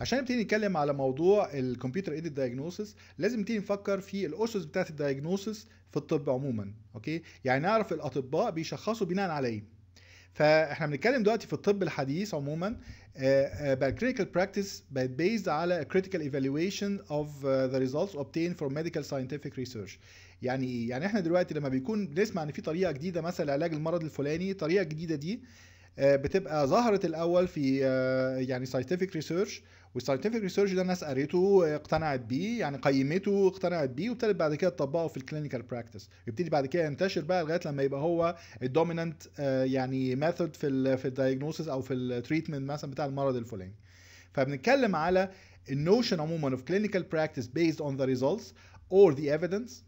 عشان نبتدي نتكلم على موضوع الكمبيوتر ايدد دايجنوسس لازم نبتدي نفكر في الاسس بتاعه الدايجنوسس في الطب عموما اوكي يعني نعرف الاطباء بيشخصوا بناء على ايه فاحنا بنتكلم دلوقتي في الطب الحديث عموما بقى الكريتيكال براكتس بقت بيزد على كريتيكال ايفالويشن اوف ذا ريزلتس اوبتين فور ميديكال ساينتفك ريسيرش يعني ايه يعني احنا دلوقتي لما بيكون بنسمع ان في طريقه جديده مثلا لعلاج المرض الفلاني الطريقه الجديده دي آه، بتبقى ظهرت الاول في آه، يعني ساينتفك ريسيرش والساينتفك ريسيرش ده الناس قريته اقتنعت بيه يعني قيمته اقتنعت بيه وابتدت بعد كده تطبقه في الكلينيكال براكتس يبتدي بعد كده ينتشر بقى لغايه لما يبقى هو الدوميننت آه، يعني ميثود في الـ في الدايجنوسيس او في التريتمنت مثلا بتاع المرض الفلاني فبنتكلم على النوشن عموما اوف كلينيكال براكتس بيزد اون ذا ريزلتس اور ذا ايفيدنس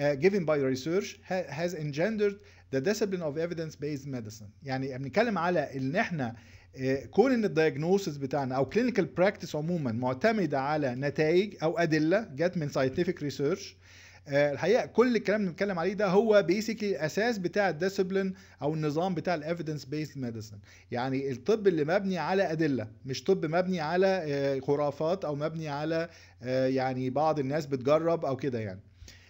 given by research has engendered the discipline of evidence-based medicine يعني بنتكلم على ان احنا كون ان الدايجنوستس بتاعنا او كلينيكال براكتس عموما معتمده على نتائج او ادله جت من ساينتفك ريسيرش الحقيقه كل الكلام اللي بنتكلم عليه ده هو بيسكلي الاساس بتاع الديسيبلين او النظام بتاع الايفيدنس بيست ميديسن يعني الطب اللي مبني على ادله مش طب مبني على إيه، خرافات او مبني على إيه، يعني بعض الناس بتجرب او كده يعني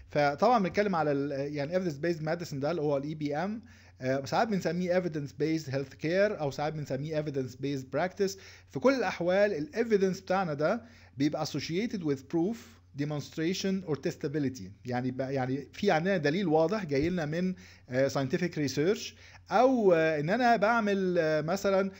فطبعا بنتكلم على يعني ايفيدنس بيست ميديسن ده اللي هو الاي بي e ام آه، ساعات بنسميه evidence based health care او ساعات بنسميه evidence based practice في كل الاحوال الايفيدنس بتاعنا ده بيبقى associated with proof demonstration or testability يعني يعني في عندنا دليل واضح جاي لنا من آه، scientific research او آه، ان انا بعمل مثلا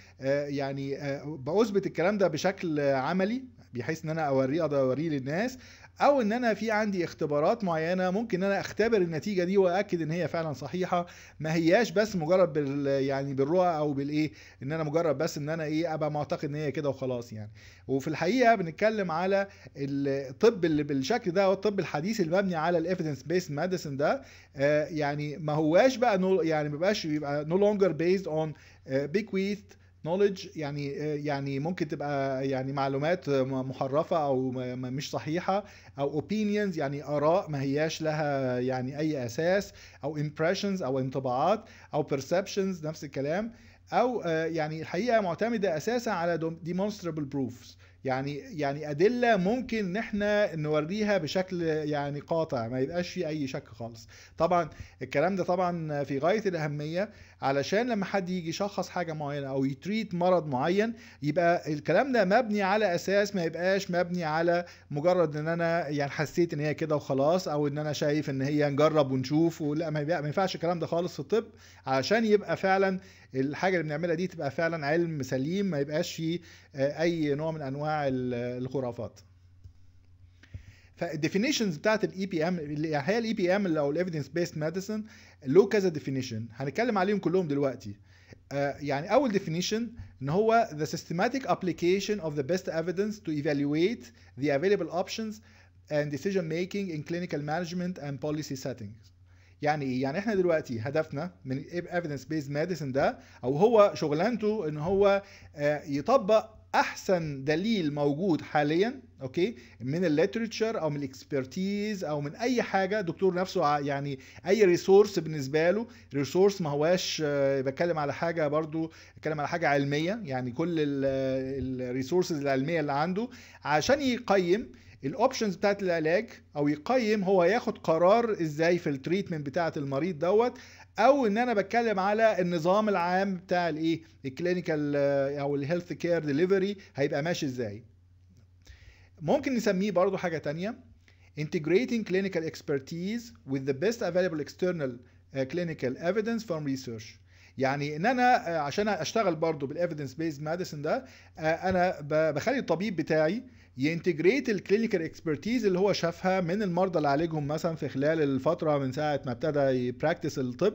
يعني باثبت الكلام ده بشكل عملي بحيث ان انا اوريه اقدر اوريه للناس او ان انا في عندي اختبارات معينه ممكن انا اختبر النتيجه دي واكد ان هي فعلا صحيحه ما هياش بس مجرد بال يعني بالرؤى او بالايه ان انا مجرد بس ان انا ايه ابقى معتقد ان هي كده وخلاص يعني وفي الحقيقه بنتكلم على الطب اللي بالشكل ده هو الطب الحديث المبني على الايفيدنس بيس ميديسن ده آه، يعني ما هواش بقى يعني ما بقاش بيبقى نو لونجر بيزد اون بيكويث نوليدج يعني يعني ممكن تبقى يعني معلومات محرفه او مش صحيحه او اوبينيونز يعني اراء ما هياش لها يعني اي اساس او امبريشنز او انطباعات او perceptions نفس الكلام او آه، يعني الحقيقه معتمده اساسا على demonstrable proofs يعني يعني ادله ممكن ان احنا نوريها بشكل يعني قاطع ما يبقاش في اي شك خالص طبعا الكلام ده طبعا في غايه الاهميه علشان لما حد يجي يشخص حاجه معينه او يتريت مرض معين يبقى الكلام ده مبني على اساس ما يبقاش مبني على مجرد ان انا يعني حسيت ان هي كده وخلاص او ان انا شايف ان هي نجرب ونشوف ولا ما ينفعش الكلام ده خالص في الطب علشان يبقى فعلا الحاجه اللي بنعملها دي تبقى فعلا علم سليم ما يبقاش فيه آه، اي نوع من انواع الخرافات فالديفينيشنز بتاعت الاي بي e ام اللي يعني هي الاي e بي ام او الايفيدنس بيست ميديسن له كذا ديفينيشن هنتكلم عليهم كلهم دلوقتي آه، يعني اول ديفينيشن ان هو the systematic application of the best evidence to evaluate the available options and decision making in clinical management and policy settings يعني ايه يعني احنا دلوقتي هدفنا من ايفيدنس بيز ميديسن ده او هو شغلانته ان هو آه، يطبق احسن دليل موجود حاليا اوكي من الليترتشر او من الاكسبرتيز او من اي حاجه دكتور نفسه يعني اي ريسورس بالنسبه له ريسورس ما هواش آه، بتكلم على حاجه برضو بتكلم على حاجه علميه يعني كل الريسورسز العلميه اللي عنده عشان يقيم الاوبشنز بتاعت العلاج او يقيم هو ياخد قرار ازاي في التريتمنت بتاعت المريض دوت او ان انا بتكلم على النظام العام بتاع الايه الكلينيكال آه، او الهيلث كير ديليفري هيبقى ماشي ازاي ممكن نسميه برضو حاجه تانية integrating clinical expertise with the best available external آه، clinical evidence from research يعني ان انا آه، عشان اشتغل برضو بالايفيدنس بيز ميديسن ده انا بخلي الطبيب بتاعي ينتجريت الكلينيكال اكسبرتيز اللي هو شافها من المرضى اللي عالجهم مثلا في خلال الفتره من ساعه ما ابتدى يبراكتس الطب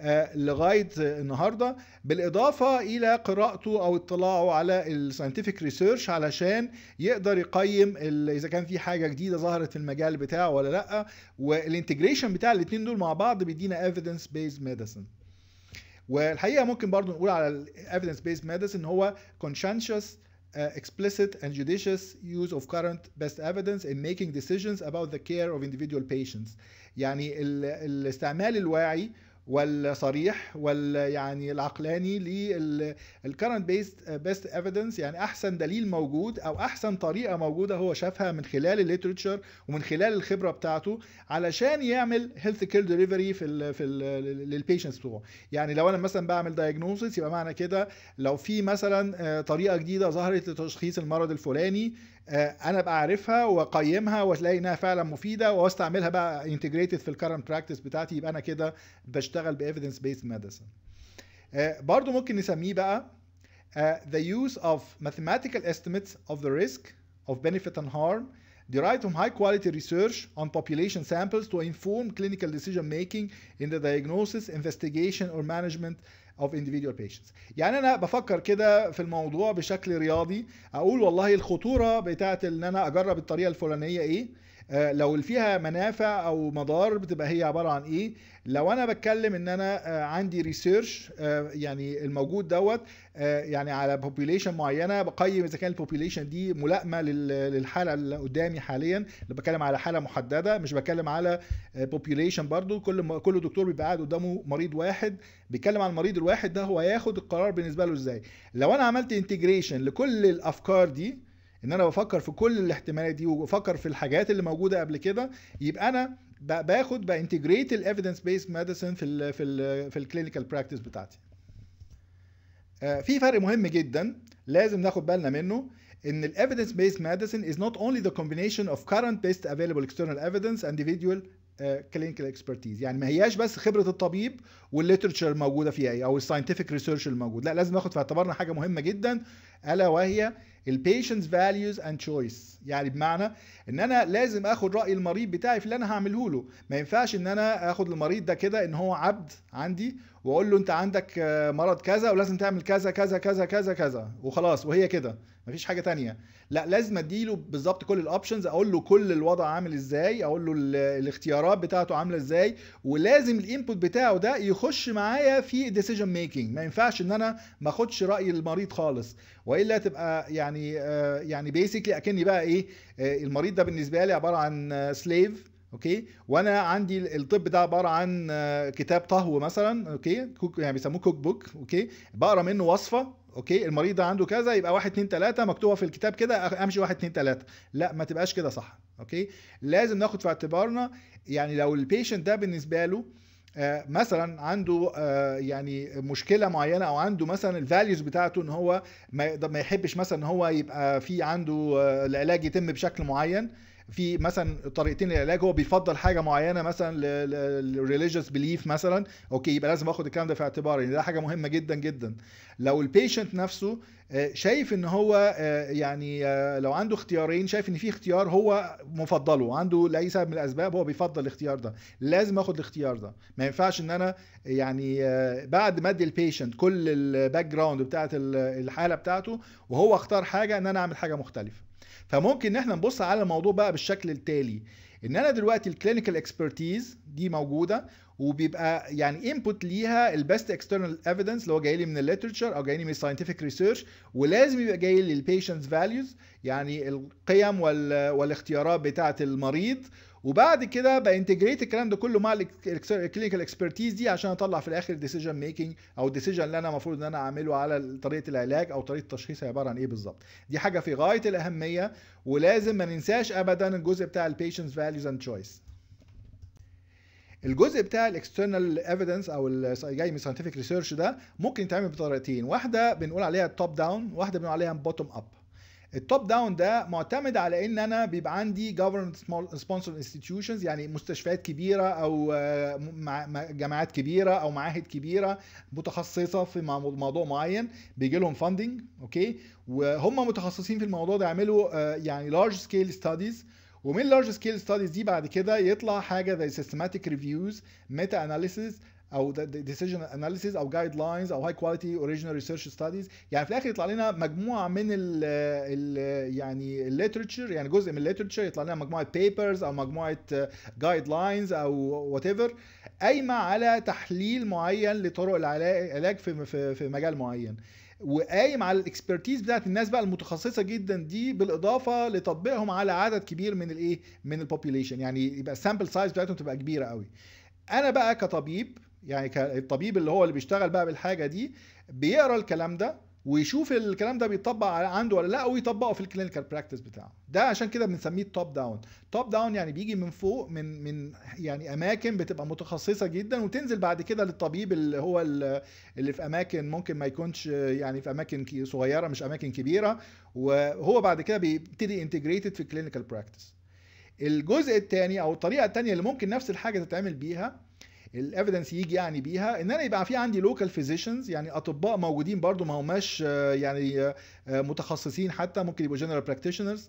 آه، لغايه النهارده بالاضافه الى قراءته او اطلاعه على الساينتفك ريسيرش علشان يقدر يقيم اذا كان في حاجه جديده ظهرت في المجال بتاعه ولا لا والانتجريشن بتاع الاثنين دول مع بعض بيدينا ايفيدنس بيز ميديسن والحقيقه ممكن برضو نقول على الايفيدنس بيز ميديسن هو conscientious uh, explicit and judicious use of current best evidence in making decisions about the care of individual patients يعني الاستعمال الواعي والصريح واليعني العقلاني للكرنت بيست بيست ايفيدنس يعني احسن دليل موجود او احسن طريقه موجوده هو شافها من خلال الليترتشر ومن خلال الخبره بتاعته علشان يعمل هيلث كير دليفري في الـ في للبيشنتس بتوعه يعني لو انا مثلا بعمل دايجنوستس يبقى معنى كده لو في مثلا آه، طريقه جديده ظهرت لتشخيص المرض الفلاني آه، انا ابقى عارفها واقيمها وتلاقي انها فعلا مفيده واستعملها بقى انتجريتد في الكرنت براكتس بتاعتي يبقى انا كده بشتغل بايفيدنس بيس ميديسن برضو ممكن نسميه بقى uh, the use of mathematical estimates of the risk of benefit and harm Derived from high quality research on population samples to inform clinical decision making in the diagnosis, investigation or management of individual patients. يعني انا بفكر كده في الموضوع بشكل رياضي اقول والله الخطوره بتاعت ان انا اجرب الطريقه الفلانيه ايه آه، لو فيها منافع او مضار بتبقى هي عباره عن ايه لو انا بتكلم ان انا آه، عندي ريسيرش آه، يعني الموجود دوت يعني على بوبيليشن معينه بقيم اذا كان البوبيليشن دي ملائمه للحاله اللي قدامي حاليا اللي بتكلم على حاله محدده مش بتكلم على بوبيليشن برضو كل كل دكتور بيبقى قاعد قدامه مريض واحد بيتكلم عن المريض الواحد ده هو ياخد القرار بالنسبه له ازاي لو انا عملت انتجريشن لكل الافكار دي ان انا بفكر في كل الاحتمالات دي وبفكر في الحاجات اللي موجوده قبل كده يبقى انا باخد بانتجريت الايفيدنس بيس ميديسن في الـ في الـ في الكلينيكال براكتس بتاعتي آه، في فرق مهم جدا لازم ناخد بالنا منه ان الايفيدنس evidence ميديسن از نوت اونلي ذا كومبينيشن اوف كارنت بيست افيلبل اكسترنال ايفيدنس اندفيدوال كلينيكال اكسبرتيز يعني ما هياش بس خبره الطبيب والليترشر الموجوده فيها ايه او الساينتفك ريسيرش الموجود لا لازم ناخد في اعتبارنا حاجه مهمه جدا الا وهي البيشنتس فاليوز اند تشويس يعني بمعنى ان انا لازم اخد راي المريض بتاعي في اللي انا هعمله له ما ينفعش ان انا اخد المريض ده كده ان هو عبد عندي واقول له انت عندك مرض كذا ولازم تعمل كذا كذا كذا كذا كذا وخلاص وهي كده مفيش حاجه ثانيه لا لازم اديله بالظبط كل الاوبشنز اقول له كل الوضع عامل ازاي اقول له الاختيارات بتاعته عامله ازاي ولازم الانبوت بتاعه ده يخش معايا في ديسيجن ميكنج ما ينفعش ان انا ما اخدش راي المريض خالص والا تبقى يعني آه، يعني بيسكلي اكني بقى ايه آه، المريض ده بالنسبه لي عباره عن سليف آه، اوكي وانا عندي الطب ده عباره عن كتاب طهو مثلا اوكي يعني بيسموه كوك بوك اوكي بقرا منه وصفه اوكي المريض ده عنده كذا يبقى 1 2 3 مكتوبه في الكتاب كده امشي 1 2 3 لا ما تبقاش كده صح اوكي لازم ناخد في اعتبارنا يعني لو البيشنت ده بالنسبه له آه، مثلا عنده آه، يعني مشكله معينه او عنده مثلا الفاليوز بتاعته ان هو ما يحبش مثلا ان هو يبقى في عنده آه، العلاج يتم بشكل معين في مثلا طريقتين للعلاج هو بيفضل حاجه معينه مثلا للريليجيوس بليف مثلا اوكي يبقى لازم اخد الكلام ده في اعتبار ان يعني ده حاجه مهمه جدا جدا لو البيشنت نفسه آه، شايف ان هو آه، يعني آه، لو عنده اختيارين شايف ان في اختيار هو مفضله عنده لاي سبب من الاسباب هو بيفضل الاختيار ده لازم اخد الاختيار ده ما ينفعش ان انا يعني بعد ما ادي البيشنت كل الباك جراوند بتاعت الحاله بتاعته وهو اختار حاجه ان انا اعمل حاجه مختلفه فممكن ان احنا نبص على الموضوع بقى بالشكل التالي ان انا دلوقتي الكلينيكال اكسبرتيز دي موجوده وبيبقى يعني انبوت ليها البيست اكسترنال ايفيدنس اللي هو جاي لي من الليترشر او جاي لي من الساينتفك ريسيرش ولازم يبقى جاي لي البيشنتس فاليوز يعني القيم والاختيارات بتاعه المريض وبعد كده بانتجريت الكلام ده كله مع الكلينيكال اكسبرتيز دي عشان اطلع في الاخر ديسيجن ميكنج او الديسيجن اللي انا المفروض ان انا اعمله على طريقه العلاج او طريقه التشخيص عباره عن ايه بالظبط دي حاجه في غايه الاهميه ولازم ما ننساش ابدا الجزء بتاع البيشنتس فاليوز اند تشويس الجزء بتاع الاكسترنال ايفيدنس او جاي من ساينتفك ريسيرش ده ممكن يتعمل بطريقتين واحده بنقول عليها توب داون واحده بنقول عليها بوتوم اب التوب داون ده معتمد على ان انا بيبقى عندي government سبونسر انستتيوشنز يعني مستشفيات كبيره او آه، جامعات كبيره او معاهد كبيره متخصصه في موضوع معين بيجي لهم فاندنج اوكي وهم متخصصين في الموضوع ده يعملوا آه، يعني لارج سكيل ستاديز ومن لارج سكيل ستاديز دي بعد كده يطلع حاجه زي سيستماتيك ريفيوز ميتا اناليسيز او ديسيجن اناليسيز او جايد لاينز او هاي كواليتي اوريجينال ريسيرش ستاديز يعني في الاخر يطلع لنا مجموعه من ال الـ يعني الليترشر يعني جزء من الليترشر يطلع لنا مجموعه بيبرز او مجموعه جايد لاينز او وات ايفر قايمه على تحليل معين لطرق العلاج في في مجال معين وقايم على الاكسبرتيز بتاعت الناس بقى المتخصصه جدا دي بالاضافه لتطبيقهم على عدد كبير من الايه من البوبيوليشن يعني يبقى السامبل سايز بتاعتهم تبقى كبيره قوي انا بقى كطبيب يعني الطبيب اللي هو اللي بيشتغل بقى بالحاجه دي بيقرا الكلام ده ويشوف الكلام ده بيطبق عنده ولا لا ويطبقه في الكلينيكال براكتس بتاعه ده عشان كده بنسميه توب داون توب داون يعني بيجي من فوق من من يعني اماكن بتبقى متخصصه جدا وتنزل بعد كده للطبيب اللي هو اللي في اماكن ممكن ما يكونش يعني في اماكن صغيره مش اماكن كبيره وهو بعد كده بيبتدي انتجريتد في الكلينيكال براكتس الجزء الثاني او الطريقه الثانيه اللي ممكن نفس الحاجه تتعمل بيها الايفيدنس يجي يعني بيها ان انا يبقى في عندي لوكال فيزيشنز يعني اطباء موجودين برضو ما هماش آه، يعني آه، متخصصين حتى ممكن يبقوا جنرال آه، براكتيشنرز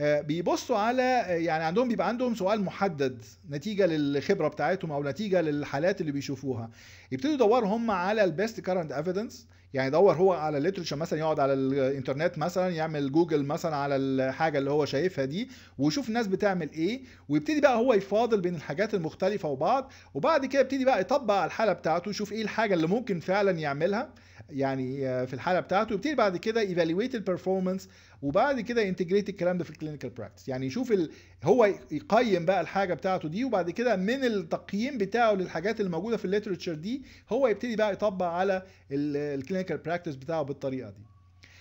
بيبصوا على يعني عندهم بيبقى عندهم سؤال محدد نتيجه للخبره بتاعتهم او نتيجه للحالات اللي بيشوفوها يبتدوا يدوروا هم على البيست كارنت ايفيدنس يعني يدور هو على الليترشر مثلا يقعد على الانترنت مثلا يعمل جوجل مثلا على الحاجه اللي هو شايفها دي ويشوف الناس بتعمل ايه ويبتدي بقى هو يفاضل بين الحاجات المختلفه وبعض وبعد كده يبتدي بقى يطبق على الحاله بتاعته يشوف ايه الحاجه اللي ممكن فعلا يعملها يعني في الحاله بتاعته يبتدي بعد كده ايفالويت البرفورمانس وبعد كده ينتجريت الكلام ده في الكلينيكال براكتس يعني يشوف ال... هو يقيم بقى الحاجه بتاعته دي وبعد كده من التقييم بتاعه للحاجات الموجوده في الليترشر دي هو يبتدي بقى يطبق على الكلينيكال براكتس بتاعه بالطريقه دي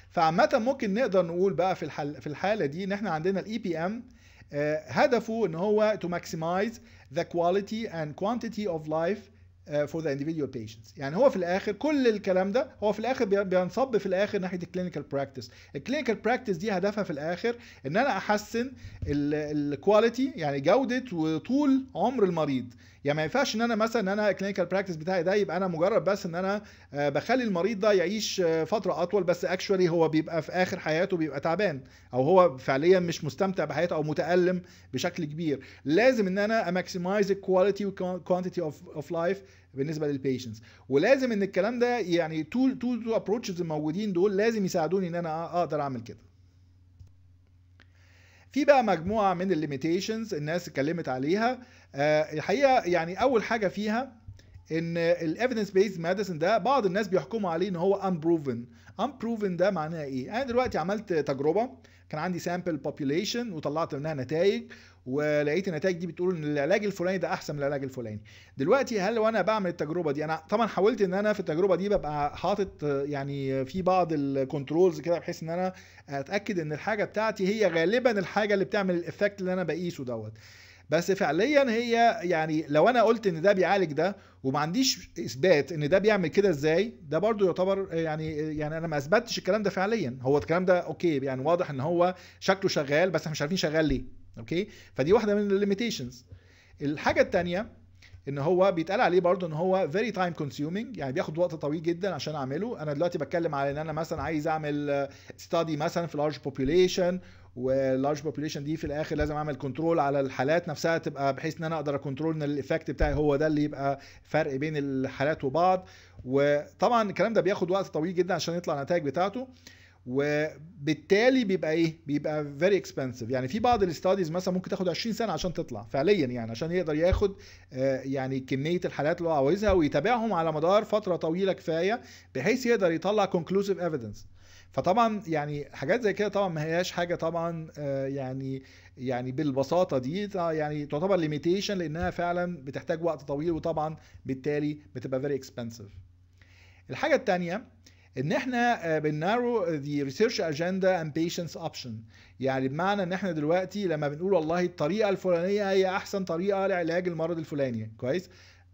فعامه ممكن نقدر نقول بقى في الحل... في الحاله دي ان احنا عندنا الاي بي ام آه، هدفه ان هو تو ماكسمايز ذا كواليتي اند كوانتيتي اوف لايف فور آه، ذا individual بيشنتس يعني هو في الاخر كل الكلام ده هو في الاخر بينصب في الاخر ناحيه الكلينيكال براكتس الكلينيكال براكتس دي هدفها في الاخر ان انا احسن الكواليتي يعني جوده وطول عمر المريض يعني ما ينفعش ان انا مثلا ان انا الكلينيكال براكتس بتاعي ده يبقى انا مجرد بس ان انا آه، بخلي المريض ده يعيش آه، فتره اطول بس اكشولي هو بيبقى في اخر حياته بيبقى تعبان او هو فعليا مش مستمتع بحياته او متالم بشكل كبير لازم ان انا اماكسمايز الكواليتي والكوانتيتي اوف لايف بالنسبه للبيشنس ولازم ان الكلام ده يعني تول تول تو ابروتشز الموجودين دول لازم يساعدوني ان انا اقدر اعمل كده في بقى مجموعه من الليميتيشنز الناس اتكلمت عليها آه، الحقيقه يعني اول حاجه فيها ان الايفيدنس بيز ميديسن ده بعض الناس بيحكموا عليه ان هو امبروفن امبروفن ده معناه ايه انا دلوقتي عملت تجربه كان عندي سامبل بوبوليشن وطلعت منها نتائج ولقيت النتائج دي بتقول ان العلاج الفلاني ده احسن من العلاج الفلاني دلوقتي هل وانا بعمل التجربه دي انا طبعا حاولت ان انا في التجربه دي ببقى حاطط يعني في بعض الكنترولز كده بحيث ان انا اتاكد ان الحاجه بتاعتي هي غالبا الحاجه اللي بتعمل الايفكت اللي انا بقيسه دوت بس فعليا هي يعني لو انا قلت ان ده بيعالج ده وما عنديش اثبات ان ده بيعمل كده ازاي ده برضو يعتبر يعني يعني انا ما اثبتش الكلام ده فعليا هو الكلام ده اوكي يعني واضح ان هو شكله شغال بس احنا مش عارفين شغال ليه اوكي فدي واحده من الليميتيشنز الحاجه الثانيه ان هو بيتقال عليه برضه ان هو فيري تايم كونسيومينج يعني بياخد وقت طويل جدا عشان اعمله انا دلوقتي بتكلم على ان انا مثلا عايز اعمل ستادي مثلا في لارج بوبيوليشن واللارج بوبيوليشن دي في الاخر لازم اعمل كنترول على الحالات نفسها تبقى بحيث ان انا اقدر اكنترول ان الايفكت بتاعي هو ده اللي يبقى فرق بين الحالات وبعض وطبعا الكلام ده بياخد وقت طويل جدا عشان يطلع النتائج بتاعته وبالتالي بيبقى ايه بيبقى فيري اكسبنسيف يعني في بعض الاستاديز مثلا ممكن تاخد 20 سنه عشان تطلع فعليا يعني عشان يقدر ياخد آه، يعني كميه الحالات اللي هو عاوزها ويتابعهم على مدار فتره طويله كفايه بحيث يقدر يطلع كونكلوسيف ايفيدنس فطبعا يعني حاجات زي كده طبعا ما هياش حاجه طبعا آه، يعني يعني بالبساطه دي يعني تعتبر ليميتيشن لانها فعلا بتحتاج وقت طويل وطبعا بالتالي بتبقى فيري اكسبنسيف الحاجه الثانيه ان احنا بنارو ذا ريسيرش اجندا اند بيشنس اوبشن يعني بمعنى ان احنا دلوقتي لما بنقول والله الطريقه الفلانيه هي احسن طريقه لعلاج المرض الفلاني كويس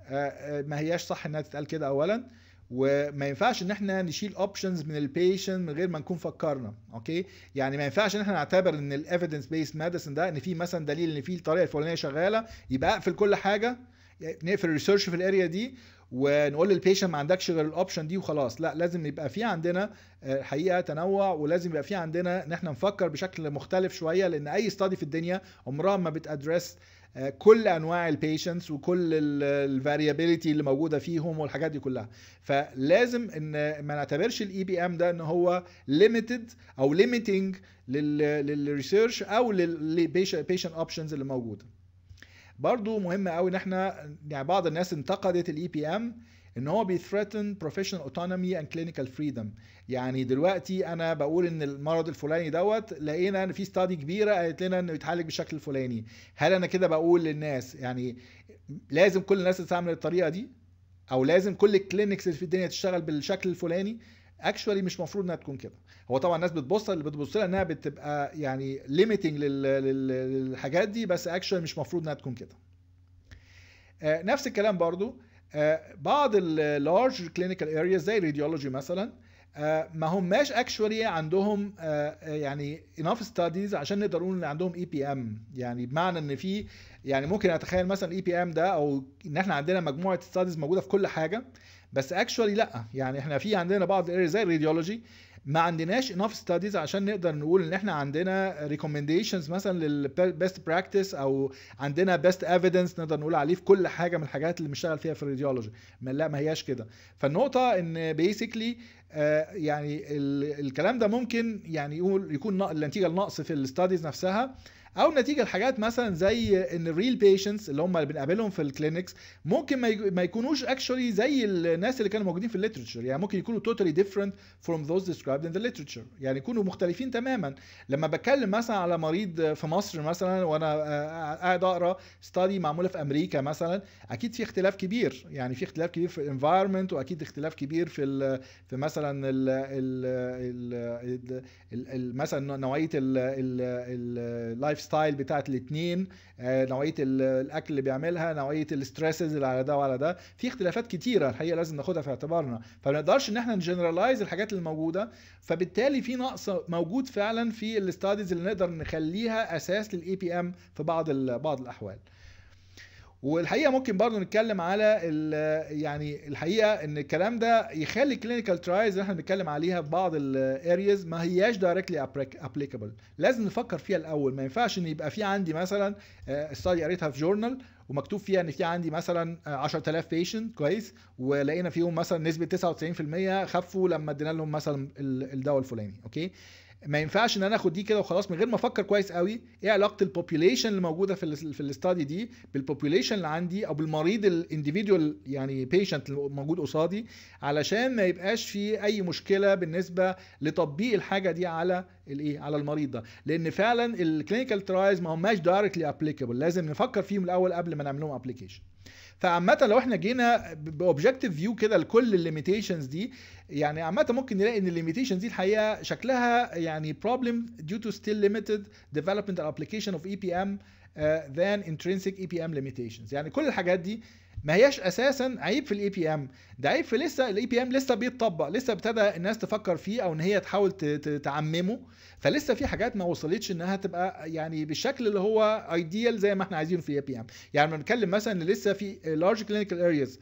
آه، آه، ما هياش صح انها تتقال كده اولا وما ينفعش ان احنا نشيل اوبشنز من البيشنت من غير ما نكون فكرنا اوكي يعني ما ينفعش ان احنا نعتبر ان الايفيدنس بيس ميديسن ده ان في مثلا دليل ان في الطريقه الفلانيه شغاله يبقى اقفل كل حاجه نقفل الريسيرش في الاريا دي ونقول للبيشنت ما عندكش غير الاوبشن دي وخلاص لا لازم يبقى في عندنا آه، حقيقه تنوع ولازم يبقى في عندنا ان احنا نفكر بشكل مختلف شويه لان اي ستادي في الدنيا عمرها ما بتادرس آه، كل انواع البيشنتس وكل الفاريابيليتي اللي موجوده فيهم والحاجات دي كلها فلازم ان ما نعتبرش الاي بي e ام ده ان هو ليميتد او ليميتنج للريسيرش او للبيشنت اوبشنز اللي موجوده برضو مهم قوي ان احنا يعني بعض الناس انتقدت الاي بي e ام ان هو بيثريتن بروفيشنال اوتونومي اند كلينيكال فريدم يعني دلوقتي انا بقول ان المرض الفلاني دوت لقينا ان في ستادي كبيره قالت لنا انه يتعالج بالشكل الفلاني هل انا كده بقول للناس يعني لازم كل الناس تستعمل الطريقه دي او لازم كل الكلينكس اللي في الدنيا تشتغل بالشكل الفلاني اكشوالي مش مفروض انها تكون كده هو طبعا الناس بتبص اللي بتبص لها انها بتبقى يعني ليميتنج للحاجات دي بس اكشوالي مش مفروض انها تكون كده آه، نفس الكلام برضو آه، بعض اللارج كلينيكال ارياز زي الراديولوجي مثلا آه، ما هماش اكشوالي عندهم يعني اناف ستاديز عشان نقدر نقول ان عندهم اي بي ام يعني بمعنى ان في يعني ممكن اتخيل مثلا الاي بي ام ده او ان احنا عندنا مجموعه ستاديز موجوده في كل حاجه بس اكشوالي لا يعني احنا في عندنا بعض الاريا زي الراديولوجي ما عندناش انف ستاديز عشان نقدر نقول ان احنا عندنا ريكومنديشنز مثلا للبيست براكتس او عندنا بيست ايفيدنس نقدر نقول عليه في كل حاجه من الحاجات اللي بنشتغل فيها في الراديولوجي ما لا ما هياش كده فالنقطه ان بيسكلي آه، يعني الكلام ده ممكن يعني يقول يكون النتيجه الناقص في الاستاديز نفسها او نتيجه لحاجات مثلا زي ان الريل بيشنتس اللي هم اللي بنقابلهم في الكلينكس ممكن ما يكونوش اكشولي زي الناس اللي كانوا موجودين في الليترشر يعني ممكن يكونوا توتالي ديفرنت فروم ذوز ديسكرايبد ان ذا literature يعني يكونوا مختلفين تماما لما بتكلم مثلا على مريض في مصر مثلا وانا قاعد اقرا ستادي معموله في امريكا مثلا اكيد في اختلاف كبير يعني في اختلاف كبير في الانفايرمنت واكيد اختلاف كبير في في مثلا ال ال ال مثلا نوعيه اللايف ستايل بتاعت الاثنين آه، نوعيه الاكل اللي بيعملها نوعيه الستريسز اللي على ده وعلى ده في اختلافات كتيره الحقيقه لازم ناخدها في اعتبارنا فما نقدرش ان احنا نجنرالايز الحاجات اللي موجوده فبالتالي في نقص موجود فعلا في الاستاديز اللي نقدر نخليها اساس للاي بي ام في بعض بعض الاحوال والحقيقه ممكن برضو نتكلم على يعني الحقيقه ان الكلام ده يخلي الكلينيكال ترايز اللي احنا بنتكلم عليها في بعض الارياز ما هياش دايركتلي ابليكابل لازم نفكر فيها الاول ما ينفعش ان يبقى في عندي مثلا استادي آه، قريتها في جورنال ومكتوب فيها ان في عندي مثلا 10000 آه، بيشنت كويس ولقينا فيهم مثلا نسبه 99% خفوا لما ادينا لهم مثلا الدواء الفلاني اوكي ما ينفعش ان انا اخد دي كده وخلاص من غير ما افكر كويس قوي ايه علاقه البوبيوليشن اللي موجوده في في الاستادي دي بالبوبيوليشن اللي عندي او بالمريض الانديفيديوال يعني بيشنت موجود قصادي علشان ما يبقاش في اي مشكله بالنسبه لتطبيق الحاجه دي على الايه على المريض ده لان فعلا الكلينيكال ترايز ما هماش دايركتلي ابليكابل لازم نفكر فيهم الاول قبل ما نعمل لهم ابلكيشن فعامه لو احنا جينا باوبجكتيف فيو كده لكل الليميتيشنز دي يعني عامه ممكن نلاقي ان الليميتيشنز دي الحقيقه شكلها يعني problem due to still limited development and application of EPM uh, آه، than intrinsic EPM limitations يعني كل الحاجات دي ما هياش اساسا عيب في الاي بي ام ده عيب في لسه الاي بي ام لسه بيتطبق لسه ابتدى الناس تفكر فيه او ان هي تحاول تعممه فلسه في حاجات ما وصلتش انها تبقى يعني بالشكل اللي هو ايديال زي ما احنا عايزينه في الاي بي ام يعني لما بنتكلم مثلا ان لسه في لارج كلينيكال ارياز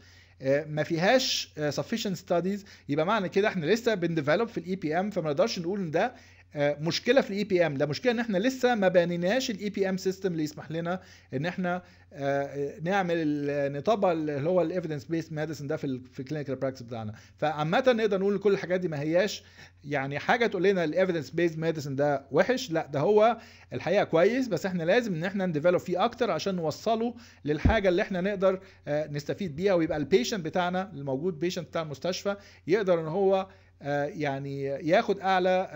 ما فيهاش آه، sufficient studies يبقى معنى كده احنا لسه بنديفلوب في الاي بي ام فما نقدرش نقول ان ده آه، مشكله في الاي بي e ام ده مشكله ان احنا لسه ما بنيناش الاي بي ام سيستم اللي يسمح لنا ان احنا آه، نعمل نطبق اللي هو الايفيدنس بيس ميديسن ده في في الكلينيكال براكتس بتاعنا فعامه نقدر نقول كل الحاجات دي ما هياش يعني حاجه تقول لنا الايفيدنس بيس ميديسن ده وحش لا ده هو الحقيقه كويس بس احنا لازم ان احنا نديفلوب فيه اكتر عشان نوصله للحاجه اللي احنا نقدر آه، نستفيد بيها ويبقى البيشنت بتاعنا الموجود بيشنت بتاع المستشفى يقدر ان هو آه، يعني ياخد اعلى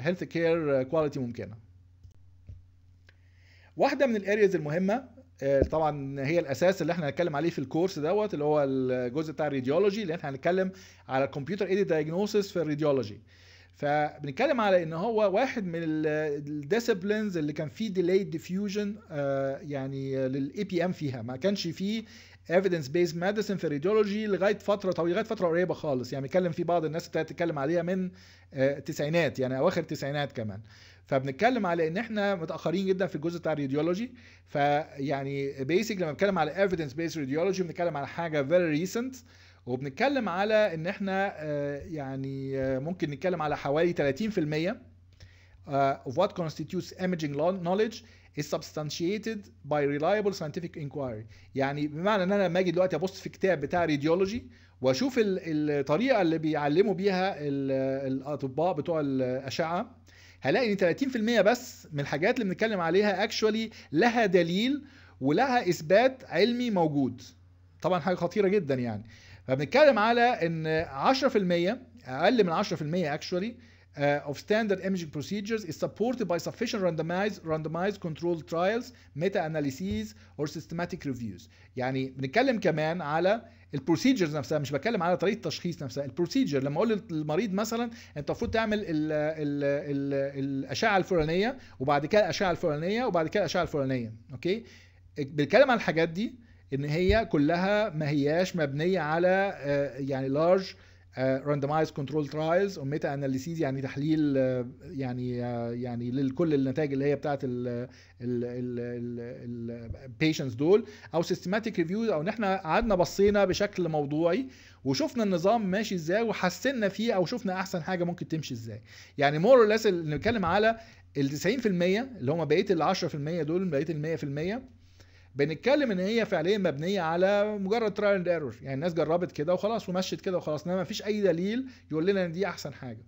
هيلث كير كواليتي ممكنه واحده من الارياز المهمه آه، طبعا هي الاساس اللي احنا هنتكلم عليه في الكورس دوت اللي هو الجزء بتاع الراديولوجي اللي احنا هنتكلم على الكمبيوتر ايدي دايجنوسيس في الراديولوجي فبنتكلم على ان هو واحد من الديسيبلينز اللي كان فيه ديلي ديفيوجن آه، يعني للاي بي ام فيها ما كانش فيه ايفيدنس بيز ميديسن في الراديولوجي لغايه فتره طويله لغايه فتره قريبه خالص يعني بيتكلم في بعض الناس ابتدت تتكلم عليها من التسعينات آه، يعني اواخر التسعينات كمان فبنتكلم على ان احنا متاخرين جدا في الجزء بتاع الراديولوجي فيعني بيسك لما بنتكلم على ايفيدنس بيز راديولوجي بنتكلم على حاجه فيري ريسنت وبنتكلم على ان احنا آه، يعني آه، ممكن نتكلم على حوالي 30% of what constitutes imaging knowledge is substantiated by reliable scientific inquiry يعني بمعنى ان انا لما اجي دلوقتي ابص في كتاب بتاع ريديولوجي واشوف الطريقه اللي بيعلموا بيها الاطباء بتوع الاشعه هلاقي ان 30% بس من الحاجات اللي بنتكلم عليها اكشولي لها دليل ولها اثبات علمي موجود طبعا حاجه خطيره جدا يعني فبنتكلم على ان 10% اقل من 10% اكشولي uh, of standard imaging procedures is supported by sufficient randomized, randomized controlled trials, meta-analyses or systematic reviews. يعني بنتكلم كمان على البروسيجرز نفسها مش بتكلم على طريقه التشخيص نفسها البروسيجر لما اقول للمريض مثلا انت المفروض تعمل الـ الـ الـ الاشعه الفلانيه وبعد كده الاشعه الفلانيه وبعد كده الاشعه الفلانيه اوكي بنتكلم على الحاجات دي ان هي كلها ما هياش مبنيه على آه، يعني لارج راندمايز كنترول ترايلز وميتا اناليسيز يعني تحليل آه، يعني آه، يعني لكل النتائج اللي هي بتاعت البيشنتس دول او سيستماتيك ريفيو او ان احنا قعدنا بصينا بشكل موضوعي وشفنا النظام ماشي ازاي وحسنا فيه او شفنا احسن حاجه ممكن تمشي ازاي يعني مور اور ليس نتكلم على ال 90% اللي هم بقيه ال 10% دول بقيه ال 100% بنتكلم ان هي فعليا مبنيه على مجرد ترايل اند ايرور يعني الناس جربت كده وخلاص ومشت كده وخلاص انما مفيش اي دليل يقول لنا ان دي احسن حاجه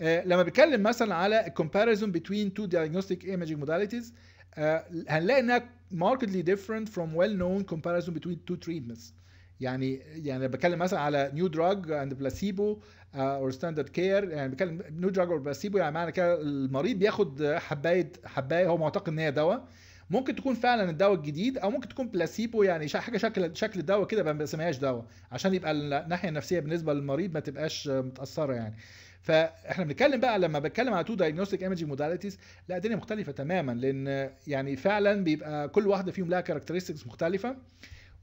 آه، لما بنتكلم مثلا على comparison between two diagnostic imaging modalities آه، هنلاقي انها markedly different from well-known comparison between two treatments يعني يعني بتكلم مثلا على نيو دراج اند بلاسيبو اور ستاندرد كير يعني بتكلم نيو دراج اور بلاسيبو يعني معنى كده المريض بياخد حبايه حبايه هو معتقد ان هي دواء ممكن تكون فعلا الدواء الجديد او ممكن تكون بلاسيبو يعني حاجه شكل شكل الدواء كده ما بنسميهاش دواء عشان يبقى الناحيه النفسيه بالنسبه للمريض ما تبقاش متاثره يعني فاحنا بنتكلم بقى لما بتكلم على تو دايجنوستيك ايمجنج موداليتيز لا الدنيا مختلفه تماما لان يعني فعلا بيبقى كل واحده فيهم لها كاركترستكس مختلفه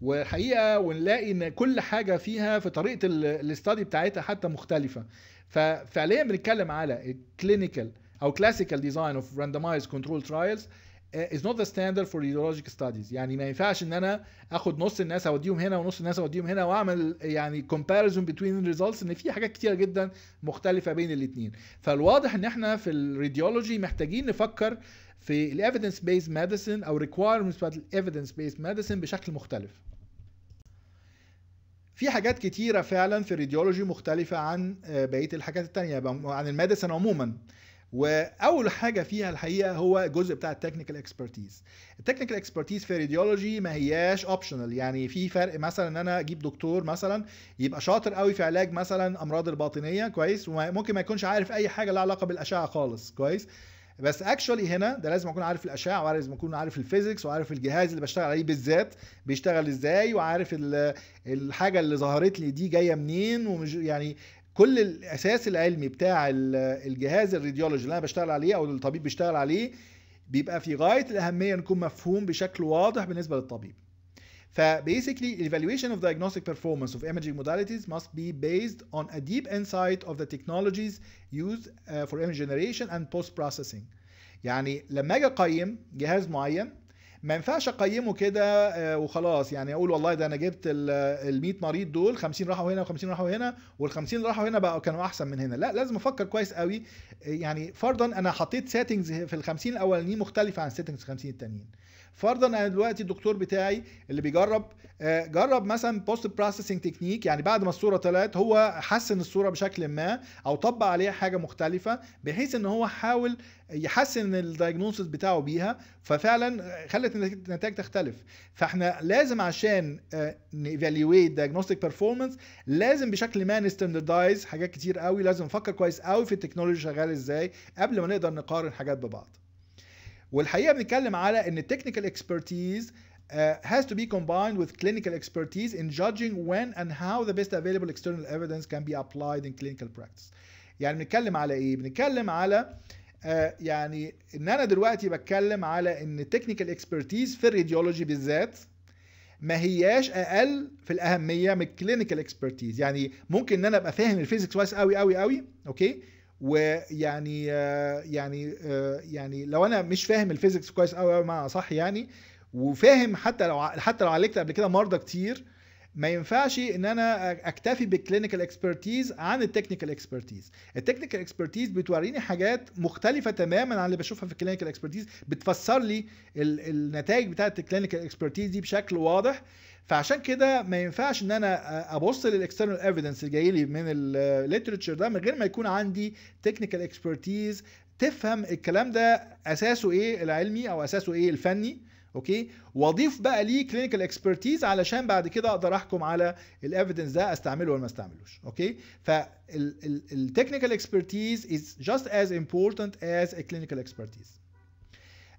والحقيقه ونلاقي ان كل حاجه فيها في طريقه الاستادي بتاعتها حتى مختلفه ففعليا بنتكلم على كلينيكال او كلاسيكال ديزاين اوف راندمايز كنترول ترايلز آه، is not the standard for ايديولوجيك studies يعني ما ينفعش ان انا اخد نص الناس اوديهم هنا ونص الناس اوديهم هنا واعمل يعني كومباريزون بتوين ريزلتس ان في حاجات كتير جدا مختلفه بين الاثنين فالواضح ان احنا في الراديولوجي محتاجين نفكر في الايفيدنس بيز ميديسن او requirements بتاعت الايفيدنس بيز ميديسن بشكل مختلف في حاجات كتيرة فعلا في الراديولوجي مختلفة عن آه، بقية الحاجات التانية عن الميديسن عموما واول حاجه فيها الحقيقه هو الجزء بتاع التكنيكال اكسبرتيز التكنيكال اكسبرتيز في الراديولوجي ما هياش اوبشنال يعني في فرق مثلا ان انا اجيب دكتور مثلا يبقى شاطر قوي في علاج مثلا امراض الباطنيه كويس وممكن ما يكونش عارف اي حاجه لها علاقه بالاشعه خالص كويس بس اكشولي هنا ده لازم اكون عارف الاشعه وعارف اكون عارف الفيزيكس وعارف الجهاز اللي بشتغل عليه بالذات بيشتغل ازاي وعارف الحاجه اللي ظهرت لي دي جايه منين ومش يعني كل الاساس العلمي بتاع الجهاز الراديولوجي اللي انا بشتغل عليه او الطبيب بيشتغل عليه بيبقى في غايه الاهميه يكون مفهوم بشكل واضح بالنسبه للطبيب فبيسكلي evaluation of diagnostic performance of imaging modalities must be based on a deep insight of the technologies used uh, for image generation and post processing يعني لما اجي اقيم جهاز معين ما ينفعش اقيمه كده آه، وخلاص يعني اقول والله ده انا جبت ال 100 مريض دول 50 راحوا هنا و50 راحوا هنا وال50 راحوا هنا بقوا كانوا احسن من هنا لا لازم افكر كويس قوي يعني فرضا انا حطيت سيتنجز في ال 50 الاولانيين مختلفه عن سيتنجز 50 التانيين فرضا انا دلوقتي الدكتور بتاعي اللي بيجرب آه، جرب مثلا بوست بروسيسنج تكنيك يعني بعد ما الصوره طلعت هو حسن الصوره بشكل ما او طبق عليها حاجه مختلفه بحيث ان هو حاول يحسن الدايجنوستس بتاعه بيها ففعلا خلت النتائج تختلف فاحنا لازم عشان نيفالويت دايجنوستيك بيرفورمانس لازم بشكل ما نستاندردايز حاجات كتير قوي لازم نفكر كويس قوي في التكنولوجي شغال ازاي قبل ما نقدر نقارن حاجات ببعض والحقيقه بنتكلم على ان التكنيكال اكسبرتيز Uh, has to be combined with clinical expertise in judging when and how the best available external evidence can be applied in clinical practice. يعني بنتكلم على ايه؟ بنتكلم على uh, يعني ان انا دلوقتي بتكلم على ان technical expertise في الراديولوجي بالذات ما هياش اقل في الاهميه من clinical expertise، يعني ممكن ان انا ابقى فاهم الفيزيكس كويس قوي قوي قوي اوكي ويعني يعني يعني لو انا مش فاهم الفيزيكس كويس قوي قوي صح يعني وفاهم حتى لو حتى لو عالجت قبل كده مرضى كتير ما ينفعش ان انا اكتفي بالكلينيكال اكسبرتيز عن التكنيكال اكسبرتيز التكنيكال اكسبرتيز بتوريني حاجات مختلفه تماما عن اللي بشوفها في الكلينيكال اكسبرتيز بتفسر لي النتائج بتاعه الكلينيكال اكسبرتيز دي بشكل واضح فعشان كده ما ينفعش ان انا ابص للاكسترنال ايفيدنس اللي جاي لي من الليترتشر ده من غير ما يكون عندي تكنيكال اكسبرتيز تفهم الكلام ده اساسه ايه العلمي او اساسه ايه الفني اوكي واضيف بقى ليه كلينيكال اكسبرتيز علشان بعد كده اقدر احكم على الايفيدنس ده استعمله ولا ما استعملوش اوكي فالتكنيكال اكسبرتيز از جاست از امبورتنت از كلينيكال اكسبرتيز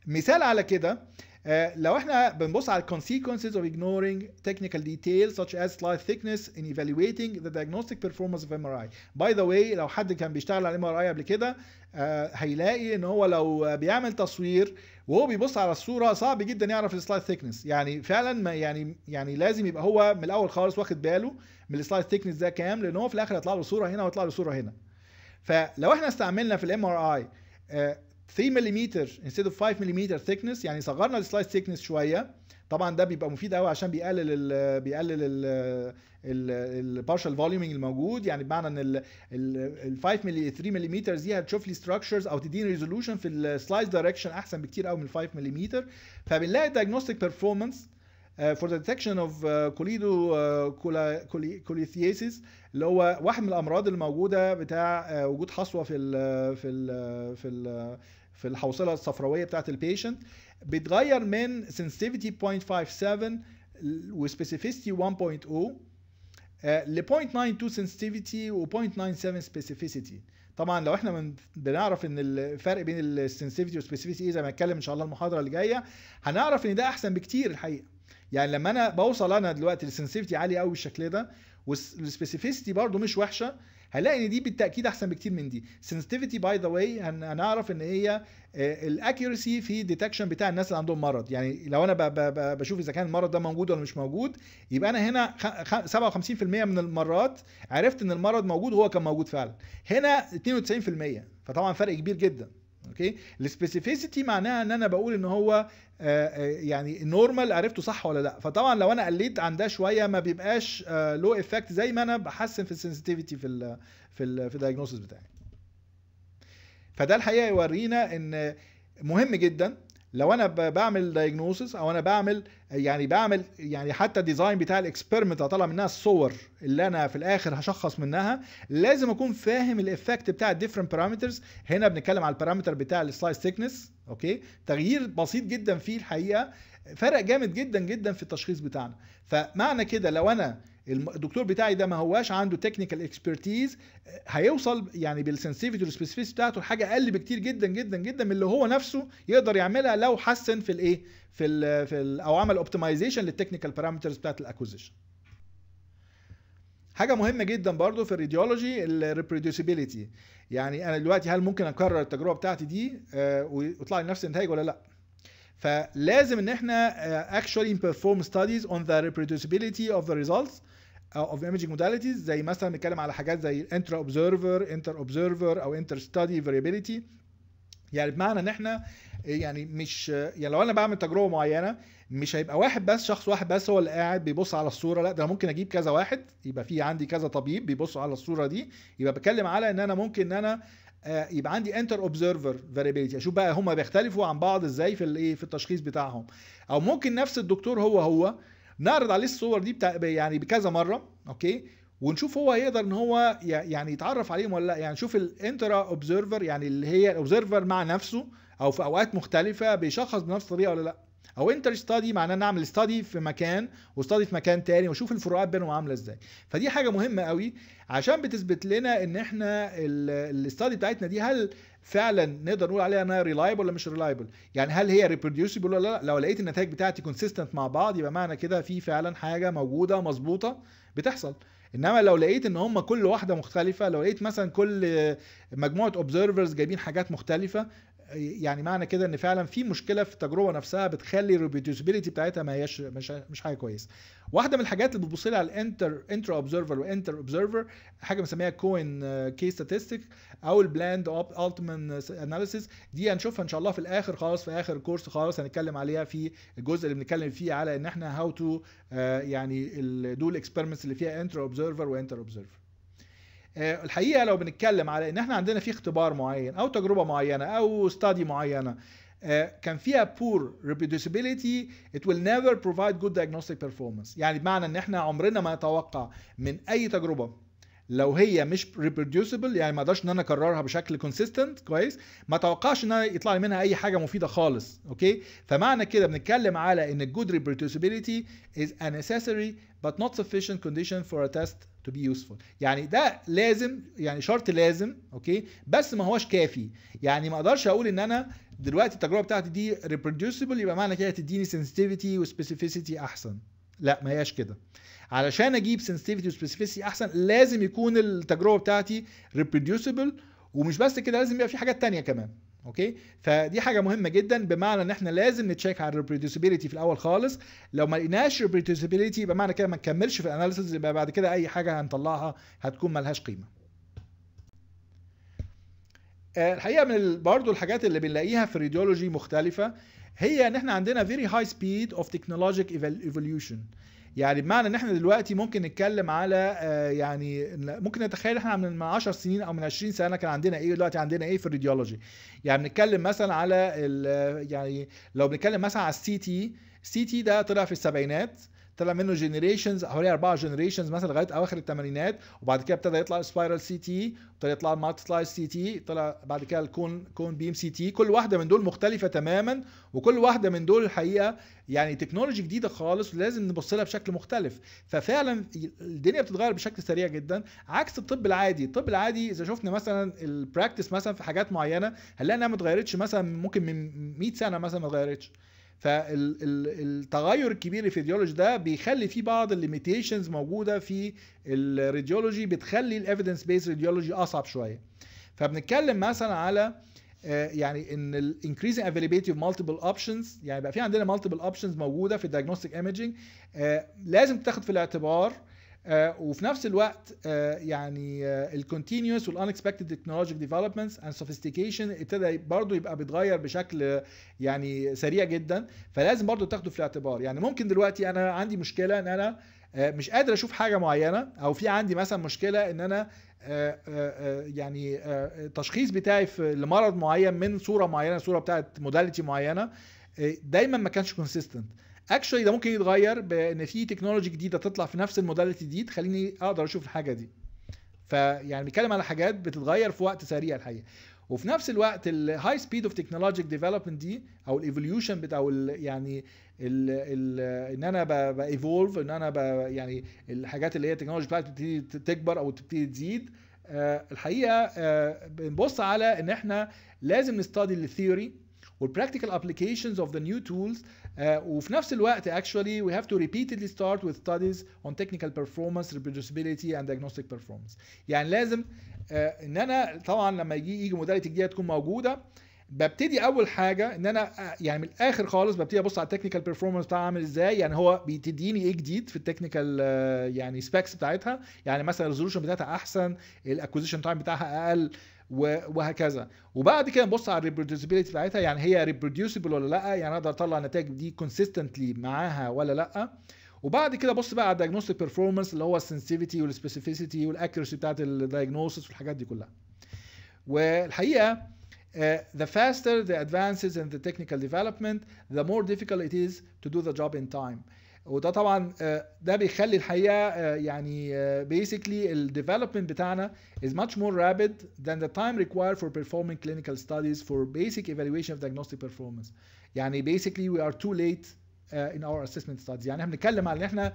مثال على كده آه، لو احنا بنبص على consequences of ignoring technical details such as slide thickness in evaluating the diagnostic performance of MRI. By the way لو حد كان بيشتغل على MRI قبل كده آه، هيلاقي ان هو لو بيعمل تصوير وهو بيبص على الصوره صعب جدا يعرف slide thickness يعني فعلا ما يعني يعني لازم يبقى هو من الاول خالص واخد باله من slide thickness ده كام لان هو في الاخر هيطلع له صوره هنا ويطلع له صوره هنا فلو احنا استعملنا في الام MRI آه، 3 ملم انستيد اوف 5 ملم ثيكنس يعني صغرنا السلايس ثيكنس شويه طبعا ده بيبقى مفيد قوي عشان بيقلل الـ بيقلل البارشال فوليومينج الموجود يعني بمعنى ان ال 5 ملي 3 ملم دي هتشوف لي ستراكشرز او تديني ريزولوشن في السلايس دايركشن احسن بكتير قوي من 5 ملم فبنلاقي diagnostic بيرفورمانس فور ذا ديتكشن اوف كوليدو كوليثياسيس اللي هو واحد من الامراض الموجوده بتاع uh, وجود حصوه في الـ في الـ في الـ في الحوصله الصفراويه بتاعه البيشنت بيتغير من سنسيفيتي 0.57 وسبيسيفيستي 1.0 ل 0.92 سنسيفيتي و 0.97 سبيسيفيتي طبعا لو احنا من بنعرف ان الفرق بين السنسيفيتي والسبيسيفيتي ايه زي ما اتكلم ان شاء الله المحاضره اللي جايه هنعرف ان ده احسن بكتير الحقيقه يعني لما انا بوصل انا دلوقتي للسنسيفيتي عالي قوي بالشكل ده والسبيسيفيستي برده مش وحشه هنلاقي ان دي بالتاكيد احسن بكتير من دي سنسيتيفيتي باي ذا واي هنعرف ان هي آه، الاكيرسي في ديتكشن بتاع الناس اللي عندهم مرض يعني لو انا بشوف اذا كان المرض ده موجود ولا مش موجود يبقى انا هنا 57% من المرات عرفت ان المرض موجود وهو كان موجود فعلا هنا 92% فطبعا فرق كبير جدا اوكي السبيسيفيسيتي معناها ان انا بقول ان هو آه، آه، يعني نورمال عرفته صح ولا لا فطبعا لو انا قليت عن ده شويه ما بيبقاش لو آه، افكت زي ما انا بحسن في السنسيتيفيتي في الـ في ال في الدايجنوستس بتاعي فده الحقيقه يورينا ان مهم جدا لو انا بعمل دايجنوسس او انا بعمل يعني بعمل يعني حتى الديزاين بتاع الاكسبيرمنت هطلع منها الصور اللي انا في الاخر هشخص منها لازم اكون فاهم الايفكت بتاع الديفرنت بارامترز هنا بنتكلم على البارامتر بتاع السلايس ثيكنس اوكي تغيير بسيط جدا فيه الحقيقه فرق جامد جدا جدا في التشخيص بتاعنا فمعنى كده لو انا الدكتور بتاعي ده ما هواش عنده تكنيكال اكسبرتيز هيوصل يعني بالسنسيفيتي والسبيسيفيتي بتاعته لحاجه اقل بكتير جدا جدا جدا من اللي هو نفسه يقدر يعملها لو حسن في الايه في الـ في الـ او عمل اوبتمايزيشن للتكنيكال بارامترز بتاعت الاكوزيشن حاجه مهمه جدا برضو في الراديولوجي الريبروديوسيبيليتي يعني انا دلوقتي هل ممكن اكرر التجربه بتاعتي دي آه، ويطلع لي نفس النتائج ولا لا فلازم ان احنا آه، actually perform studies on the reproducibility of the results اوف ايمجنج موداليتيز زي مثلا بنتكلم على حاجات زي انترا اوبزرفر انتر اوبزرفر او انتر ستادي فاريبيليتي يعني بمعنى ان احنا يعني مش يعني لو انا بعمل تجربه معينه مش هيبقى واحد بس شخص واحد بس هو اللي قاعد بيبص على الصوره لا ده انا ممكن اجيب كذا واحد يبقى في عندي كذا طبيب بيبص على الصوره دي يبقى بتكلم على ان انا ممكن ان انا آه، يبقى عندي انتر اوبزرفر فاريبيليتي اشوف بقى هم بيختلفوا عن بعض ازاي في الايه في التشخيص بتاعهم او ممكن نفس الدكتور هو هو نعرض عليه الصور دي بتاع يعني بكذا مره اوكي ونشوف هو هيقدر ان هو يعني يتعرف عليهم ولا لا يعني نشوف الانترا اوبزرفر يعني اللي هي الاوبزرفر مع نفسه او في اوقات مختلفه بيشخص بنفس الطريقه ولا لا او انتر ستادي معناه نعمل ستادي في مكان وستادي في مكان تاني واشوف الفروقات بينهم عامله ازاي فدي حاجه مهمه قوي عشان بتثبت لنا ان احنا الاستادي بتاعتنا دي هل فعلا نقدر نقول عليها انها ريلايبل ولا مش ريلايبل يعني هل هي ريبروديوسبل ولا لا لو لقيت النتائج بتاعتي كونسيستنت مع بعض يبقى معنى كده في فعلا حاجه موجوده مظبوطه بتحصل انما لو لقيت ان هم كل واحده مختلفه لو لقيت مثلا كل مجموعه اوبزرفرز جايبين حاجات مختلفه يعني معنى كده ان فعلا في مشكله في التجربه نفسها بتخلي الريبيوتيزابيلتي بتاعتها ما هياش مش مش حاجه كويسه واحده من الحاجات اللي بتبص لها الانتر انترو اوبزرفر وانتر اوبزرفر حاجه بنسميها كوين كي ستاتستيك او البلاند التمان اناليسيس دي هنشوفها ان شاء الله في الاخر خالص في اخر كورس خالص هنتكلم عليها في الجزء اللي بنتكلم فيه على ان احنا هاو آه، تو يعني دول الاكسبيرمنتس اللي فيها انتر اوبزرفر وانتر اوبزرفر آه، الحقيقه لو بنتكلم على ان احنا عندنا في اختبار معين او تجربه معينه او ستادي معينه آه، كان فيها poor reproducibility it will never provide good diagnostic performance يعني بمعنى ان احنا عمرنا ما نتوقع من اي تجربه لو هي مش reproducible يعني ما اقدرش ان انا اكررها بشكل consistent كويس ما توقعش ان انا يطلع لي منها اي حاجه مفيده خالص اوكي فمعنى كده بنتكلم على ان good reproducibility is a necessary but not sufficient condition for a test to be useful يعني ده لازم يعني شرط لازم اوكي بس ما هوش كافي يعني ما اقدرش اقول ان انا دلوقتي التجربه بتاعتي دي reproducible يبقى معنى كده تديني sensitivity specificity احسن لا ما هياش كده علشان اجيب sensitivity specificity احسن لازم يكون التجربه بتاعتي reproducible ومش بس كده لازم يبقى في حاجات تانية كمان اوكي فدي حاجه مهمه جدا بمعنى ان احنا لازم نتشيك على الريبروديوسيبيليتي في الاول خالص لو ما لقيناش ريبروديوسيبيليتي يبقى معنى كده ما نكملش في الاناليسيز يبقى بعد كده اي حاجه هنطلعها هتكون ملهاش قيمه آه، الحقيقه من برضو الحاجات اللي بنلاقيها في الراديولوجي مختلفه هي ان احنا عندنا فيري هاي سبيد اوف تكنولوجيك ايفولوشن يعني بمعنى ان احنا دلوقتي ممكن نتكلم على آه، يعني ممكن نتخيل احنا من 10 سنين او من 20 سنه كان عندنا ايه دلوقتي عندنا ايه في الراديولوجي يعني بنتكلم مثلا على يعني لو بنتكلم مثلا على السي تي السي تي ده طلع في السبعينات طلع منه جنريشنز حوالي اربع جنريشنز مثلا لغايه اواخر الثمانينات وبعد كده ابتدى يطلع سبايرال سي تي ابتدى يطلع مالتي سي تي طلع بعد كده الكون كون بيم سي تي كل واحده من دول مختلفه تماما وكل واحده من دول الحقيقه يعني تكنولوجي جديده خالص ولازم نبص لها بشكل مختلف ففعلا الدنيا بتتغير بشكل سريع جدا عكس الطب العادي الطب العادي اذا شفنا مثلا البراكتس مثلا في حاجات معينه هنلاقي انها ما اتغيرتش مثلا ممكن من 100 سنه مثلا ما اتغيرتش فالتغير الكبير في الفيديولوجي ده بيخلي في بعض الليميتيشنز موجوده في الراديولوجي بتخلي الايفيدنس بيس راديولوجي اصعب شويه فبنتكلم مثلا على آه، يعني ان الانكريزنج افيلابيلتي اوف مالتيبل اوبشنز يعني بقى في عندنا مالتيبل اوبشنز موجوده في الدايجنوستيك ايمجينج آه، لازم تاخد في الاعتبار آه، وفي نفس الوقت آه، يعني الكونتينيوس والانكسبكتد تكنولوجيك ديفلوبمنتس اند سوفيستيكيشن ابتدى برضه يبقى بيتغير بشكل يعني سريع جدا فلازم برضه تاخده في الاعتبار يعني ممكن دلوقتي انا عندي مشكله ان انا آه، مش قادر اشوف حاجه معينه او في عندي مثلا مشكله ان انا يعني التشخيص بتاعي في لمرض معين من صوره معينه صوره بتاعت موداليتي معينه دايما ما كانش كونسيستنت اكشولي ده ممكن يتغير بان في تكنولوجي جديده تطلع في نفس الموداليتي دي تخليني اقدر اشوف الحاجه دي فيعني بيتكلم على حاجات بتتغير في وقت سريع الحقيقه وفي نفس الوقت الهاي سبيد اوف تكنولوجيك ديفلوبمنت دي او الايفوليوشن بتاع يعني الـ الـ ان انا بايفولف ان انا يعني الحاجات اللي هي التكنولوجي بتاعتي بتبتدي تكبر او تبتدي تزيد آه الحقيقه آه بنبص على ان احنا لازم نستدي الثيوري والبراكتيكال ابلكيشنز اوف ذا نيو تولز Uh, وفي نفس الوقت actually we have to repeatedly start with studies on technical performance, reproducibility and diagnostic performance. يعني لازم uh, ان انا طبعا لما يجي يجي موداليتي جديده تكون موجوده ببتدي اول حاجه ان انا آه، يعني من الاخر خالص ببتدي ابص على التكنيكال بيرفورمانس بتاعها عامل ازاي يعني هو بتديني ايه جديد في التكنيكال يعني سبيكس بتاعتها يعني مثلا الريزولوشن بتاعتها احسن الاكوزيشن تايم بتاعها اقل وهكذا وبعد كده نبص على الريبروديوسبيلتي بتاعتها يعني هي ريبروديوسيبل ولا لا يعني اقدر اطلع النتائج دي كونسيستنتلي معاها ولا لا وبعد كده بص بقى على الدايجنوستيك بيرفورمانس اللي هو السنسيفيتي والسبيسيفيسيتي والاكيرسي بتاعت الدايجنوستس والحاجات دي كلها والحقيقه Uh, the faster the advances in the technical development, the more difficult it is to do the job in time. وده طبعا آه، ده بيخلي الحقيقه آه، يعني بيسكلي آه، الديفلوبمنت بتاعنا از ماتش مور رابيد ذان ذا تايم ريكواير فور بيرفورمينج كلينيكال ستاديز فور بيسك ايفالويشن اوف دايجنوستيك بيرفورمانس يعني بيسكلي وي ار تو ليت ان اور اسسمنت ستاديز يعني احنا بنتكلم على ان احنا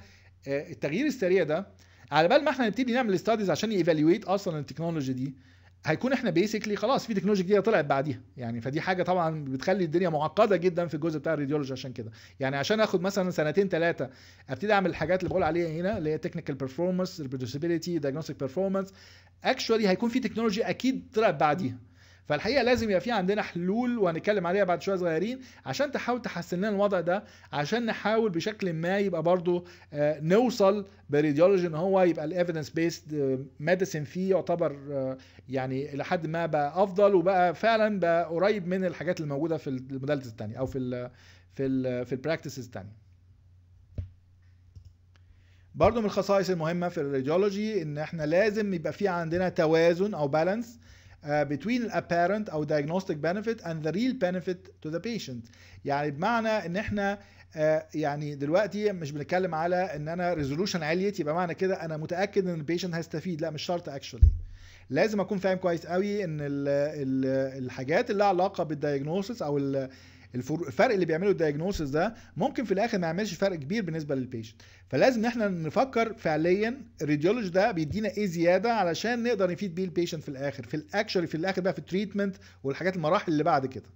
التغيير السريع ده على بال ما احنا نبتدي نعمل ستاديز عشان ايفالويت اصلا التكنولوجي دي هيكون احنا بيسكلي خلاص في تكنولوجيا جديده طلعت بعديها يعني فدي حاجه طبعا بتخلي الدنيا معقده جدا في الجزء بتاع الراديولوجي عشان كده يعني عشان اخد مثلا سنتين ثلاثه ابتدي اعمل الحاجات اللي بقول عليها هنا اللي هي تكنيكال بيرفورمانس ريبرودوسيبيليتي دايجنوستيك بيرفورمانس اكشوالي هيكون في تكنولوجي اكيد طلعت بعديها فالحقيقه لازم يبقى في عندنا حلول وهنتكلم عليها بعد شويه صغيرين عشان تحاول تحسن لنا الوضع ده عشان نحاول بشكل ما يبقى برضه آه، نوصل بريديولوجي ان هو يبقى الايفيدنس بيست ميديسن فيه يعتبر آه، يعني الى حد ما بقى افضل وبقى فعلا بقى قريب من الحاجات اللي موجوده في الموداليتيز الثانيه او في الـ في الـ في البراكتسز الثانيه برضو من الخصائص المهمه في الراديولوجي ان احنا لازم يبقى في عندنا توازن او بالانس uh, between apparent او diagnostic benefit and the real benefit to the patient يعني بمعنى ان احنا آه، يعني دلوقتي مش بنتكلم على ان انا ريزولوشن عليت يبقى معنى كده انا متاكد ان البيشنت هيستفيد لا مش شرط اكشولي لازم اكون فاهم كويس قوي ان الحاجات اللي لها علاقه بالدايجنوستس او الفرق اللي بيعمله الدايجنوسس ده ممكن في الاخر ما يعملش فرق كبير بالنسبه للبيشنت فلازم ان احنا نفكر فعليا الراديولوجي ده بيدينا ايه زياده علشان نقدر نفيد بيه البيشنت في الاخر في الاكشولي في الاخر بقى في التريتمنت والحاجات المراحل اللي بعد كده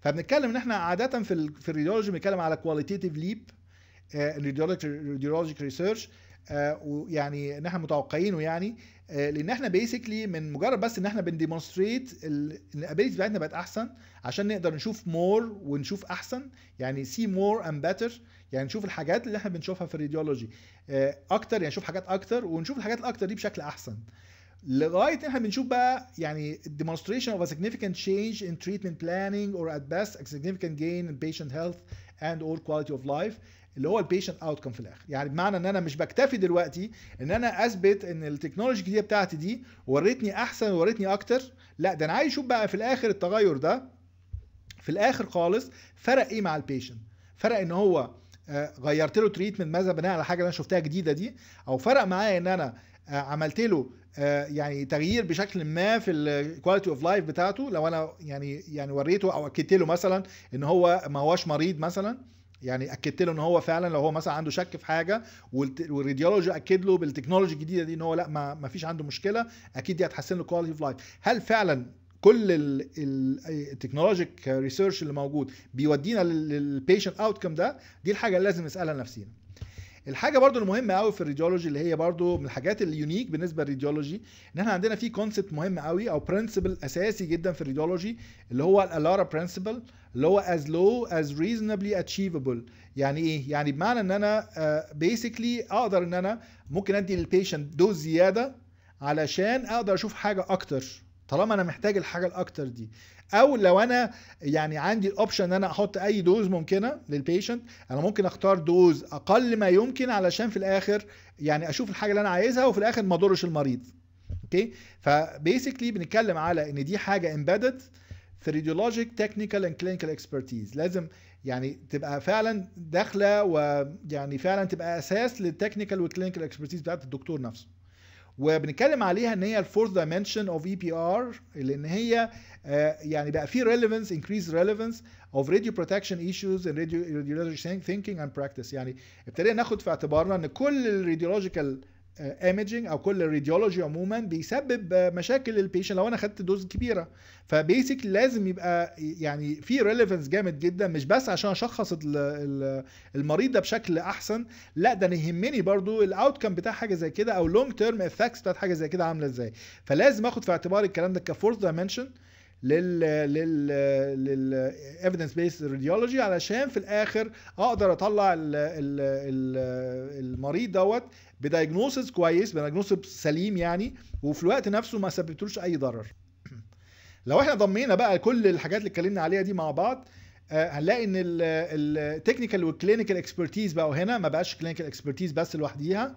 فبنتكلم ان احنا عاده في ال في الراديولوجي بنتكلم على كواليتيتيف ليب راديولوجيك ريسيرش ويعني ان احنا متوقعينه يعني آه، لان احنا بيسكلي من مجرد بس ان احنا بنديمونستريت الابيلتي بتاعتنا بقت احسن عشان نقدر نشوف مور ونشوف احسن يعني سي مور اند بيتر يعني نشوف الحاجات اللي احنا بنشوفها في الراديولوجي آه، اكتر يعني نشوف حاجات اكتر ونشوف الحاجات الاكتر دي بشكل احسن لغايه احنا بنشوف بقى يعني demonstration of a significant change in treatment planning or at best a significant gain in patient health and or quality of life اللي هو البيشنت كم في الاخر يعني بمعنى ان انا مش بكتفي دلوقتي ان انا اثبت ان التكنولوجي الجديده بتاعتي دي وريتني احسن وريتني اكتر لا ده انا عايز اشوف بقى في الاخر التغير ده في الاخر خالص فرق ايه مع البيشنت فرق ان هو آه، غيرت له تريتمنت ماذا بناء على حاجه انا شفتها جديده دي او فرق معايا ان انا آه، عملت له آه، يعني تغيير بشكل ما في الكواليتي اوف لايف بتاعته لو انا يعني يعني وريته او اكدت له مثلا ان هو ما هوش مريض مثلا يعني اكدت له ان هو فعلا لو هو مثلا عنده شك في حاجه والراديولوجي اكد له بالتكنولوجي الجديده دي ان هو لا ما, ما فيش عنده مشكله اكيد دي هتحسن له كواليتي اوف لايف هل فعلا كل التكنولوجيك ريسيرش اللي موجود بيودينا للبيشنت اوتكم ده دي الحاجه اللي لازم نسالها نفسينا الحاجه برضو المهمه قوي في الريديولوجي اللي هي برضو من الحاجات اليونيك بالنسبه للريديولوجي ان احنا عندنا في كونسبت مهم قوي او برنسبل اساسي جدا في الريديولوجي اللي هو الالارا برنسبل اللي هو as low as reasonably achievable يعني ايه يعني بمعنى ان انا بيسكلي آه، uh, اقدر ان انا ممكن ادي للبيشنت دوز زياده علشان اقدر اشوف حاجه اكتر طالما انا محتاج الحاجه الاكتر دي او لو انا يعني عندي الاوبشن ان انا احط اي دوز ممكنه للبيشنت انا ممكن اختار دوز اقل ما يمكن علشان في الاخر يعني اشوف الحاجه اللي انا عايزها وفي الاخر ما اضرش المريض اوكي فبيسكلي بنتكلم على ان دي حاجه امبيدد في ريديولوجيك تكنيكال اند كلينيكال اكسبرتيز لازم يعني تبقى فعلا داخله ويعني فعلا تبقى اساس للتكنيكال والكلينيكال اكسبرتيز بتاعت الدكتور نفسه وبنتكلم عليها ان هي الفورث دايمنشن اوف اي بي ار لان هي آه، يعني بقى في ريليفنس انكريز ريليفنس اوف راديو بروتكشن ايشوز ان radio, ثينكينج اند براكتس يعني ابتدينا ناخد في اعتبارنا ان كل الراديولوجيكال ايمجنج آه، او كل الراديولوجي عموما بيسبب مشاكل للبيشنت لو انا خدت دوز كبيره فبيسك لازم يبقى يعني في ريليفنس جامد جدا مش بس عشان اشخص المريض ده بشكل احسن لا ده انا يهمني برضو الاوت كام بتاع حاجه زي كده او لونج تيرم افكتس بتاعت حاجه زي كده عامله ازاي فلازم اخد في اعتبار الكلام ده كفورس دايمنشن لل لل لل evidence based radiology علشان في الاخر اقدر اطلع الـ الـ الـ المريض دوت بدايجنوسز كويس بدايجنوسيس سليم يعني وفي الوقت نفسه ما سببتلوش اي ضرر لو احنا ضمينا بقى كل الحاجات اللي اتكلمنا عليها دي مع بعض آه، هنلاقي ان التكنيكال والكلينيكال اكسبرتيز بقوا هنا ما بقاش كلينيكال اكسبرتيز بس لوحديها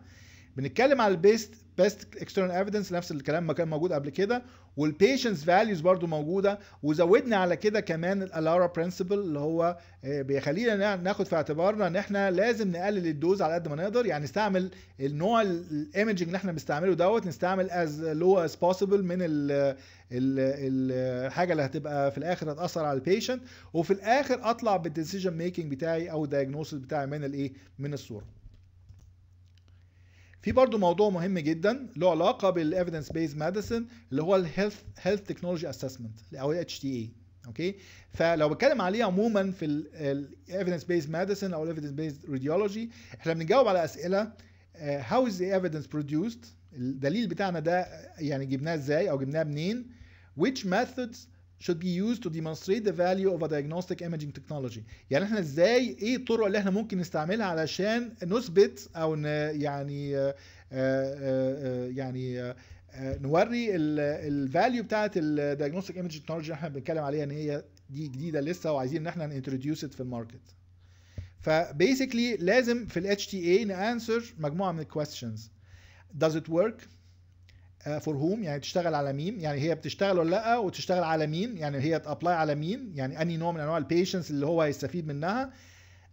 بنتكلم على البيست بيست اكسترنال ايفيدنس نفس الكلام ما كان موجود قبل كده والبيشنس فاليوز برضو موجوده وزودنا على كده كمان الالارا برنسبل اللي هو آه، بيخلينا ناخد في اعتبارنا ان احنا لازم نقلل الدوز على قد ما نقدر يعني نستعمل النوع الايمجنج اللي احنا بنستعمله دوت نستعمل از لو از بوسيبل من ال الحاجه اللي هتبقى في الاخر هتاثر على البيشنت وفي الاخر اطلع بالديسيجن ميكنج بتاعي او الدايجنوستس بتاعي من الايه من الصوره في برضو موضوع مهم جدا له علاقه بالايفيدنس بيز ميديسن اللي هو الهيلث هيلث تكنولوجي اسسمنت او الاتش تي اي اوكي فلو بتكلم عليه عموما في الايفيدنس بيز ميديسن او الايفيدنس بيز راديولوجي احنا بنجاوب على اسئله هاو از ذا ايفيدنس برودوسد الدليل بتاعنا ده يعني جبناه ازاي او جبناه منين which methods should be used to demonstrate the value of a diagnostic imaging technology يعني احنا ازاي ايه الطرق اللي احنا ممكن نستعملها علشان نثبت او ن يعني آآ آه، آآ آه، آه، يعني آآ نوري الفاليو بتاعت الدايجنوستيك ايمج تكنولوجي اللي احنا بنتكلم عليها ان هي دي جديده لسه وعايزين ان احنا نintroduce في الماركت فبيسكلي لازم في ال HTA نانسر مجموعه من الكويستشنز does it work فور آه، هوم يعني تشتغل على مين يعني هي بتشتغل ولا لا وتشتغل على مين يعني هي تابلاي على مين يعني اني نوع من انواع البيشنس اللي هو هيستفيد منها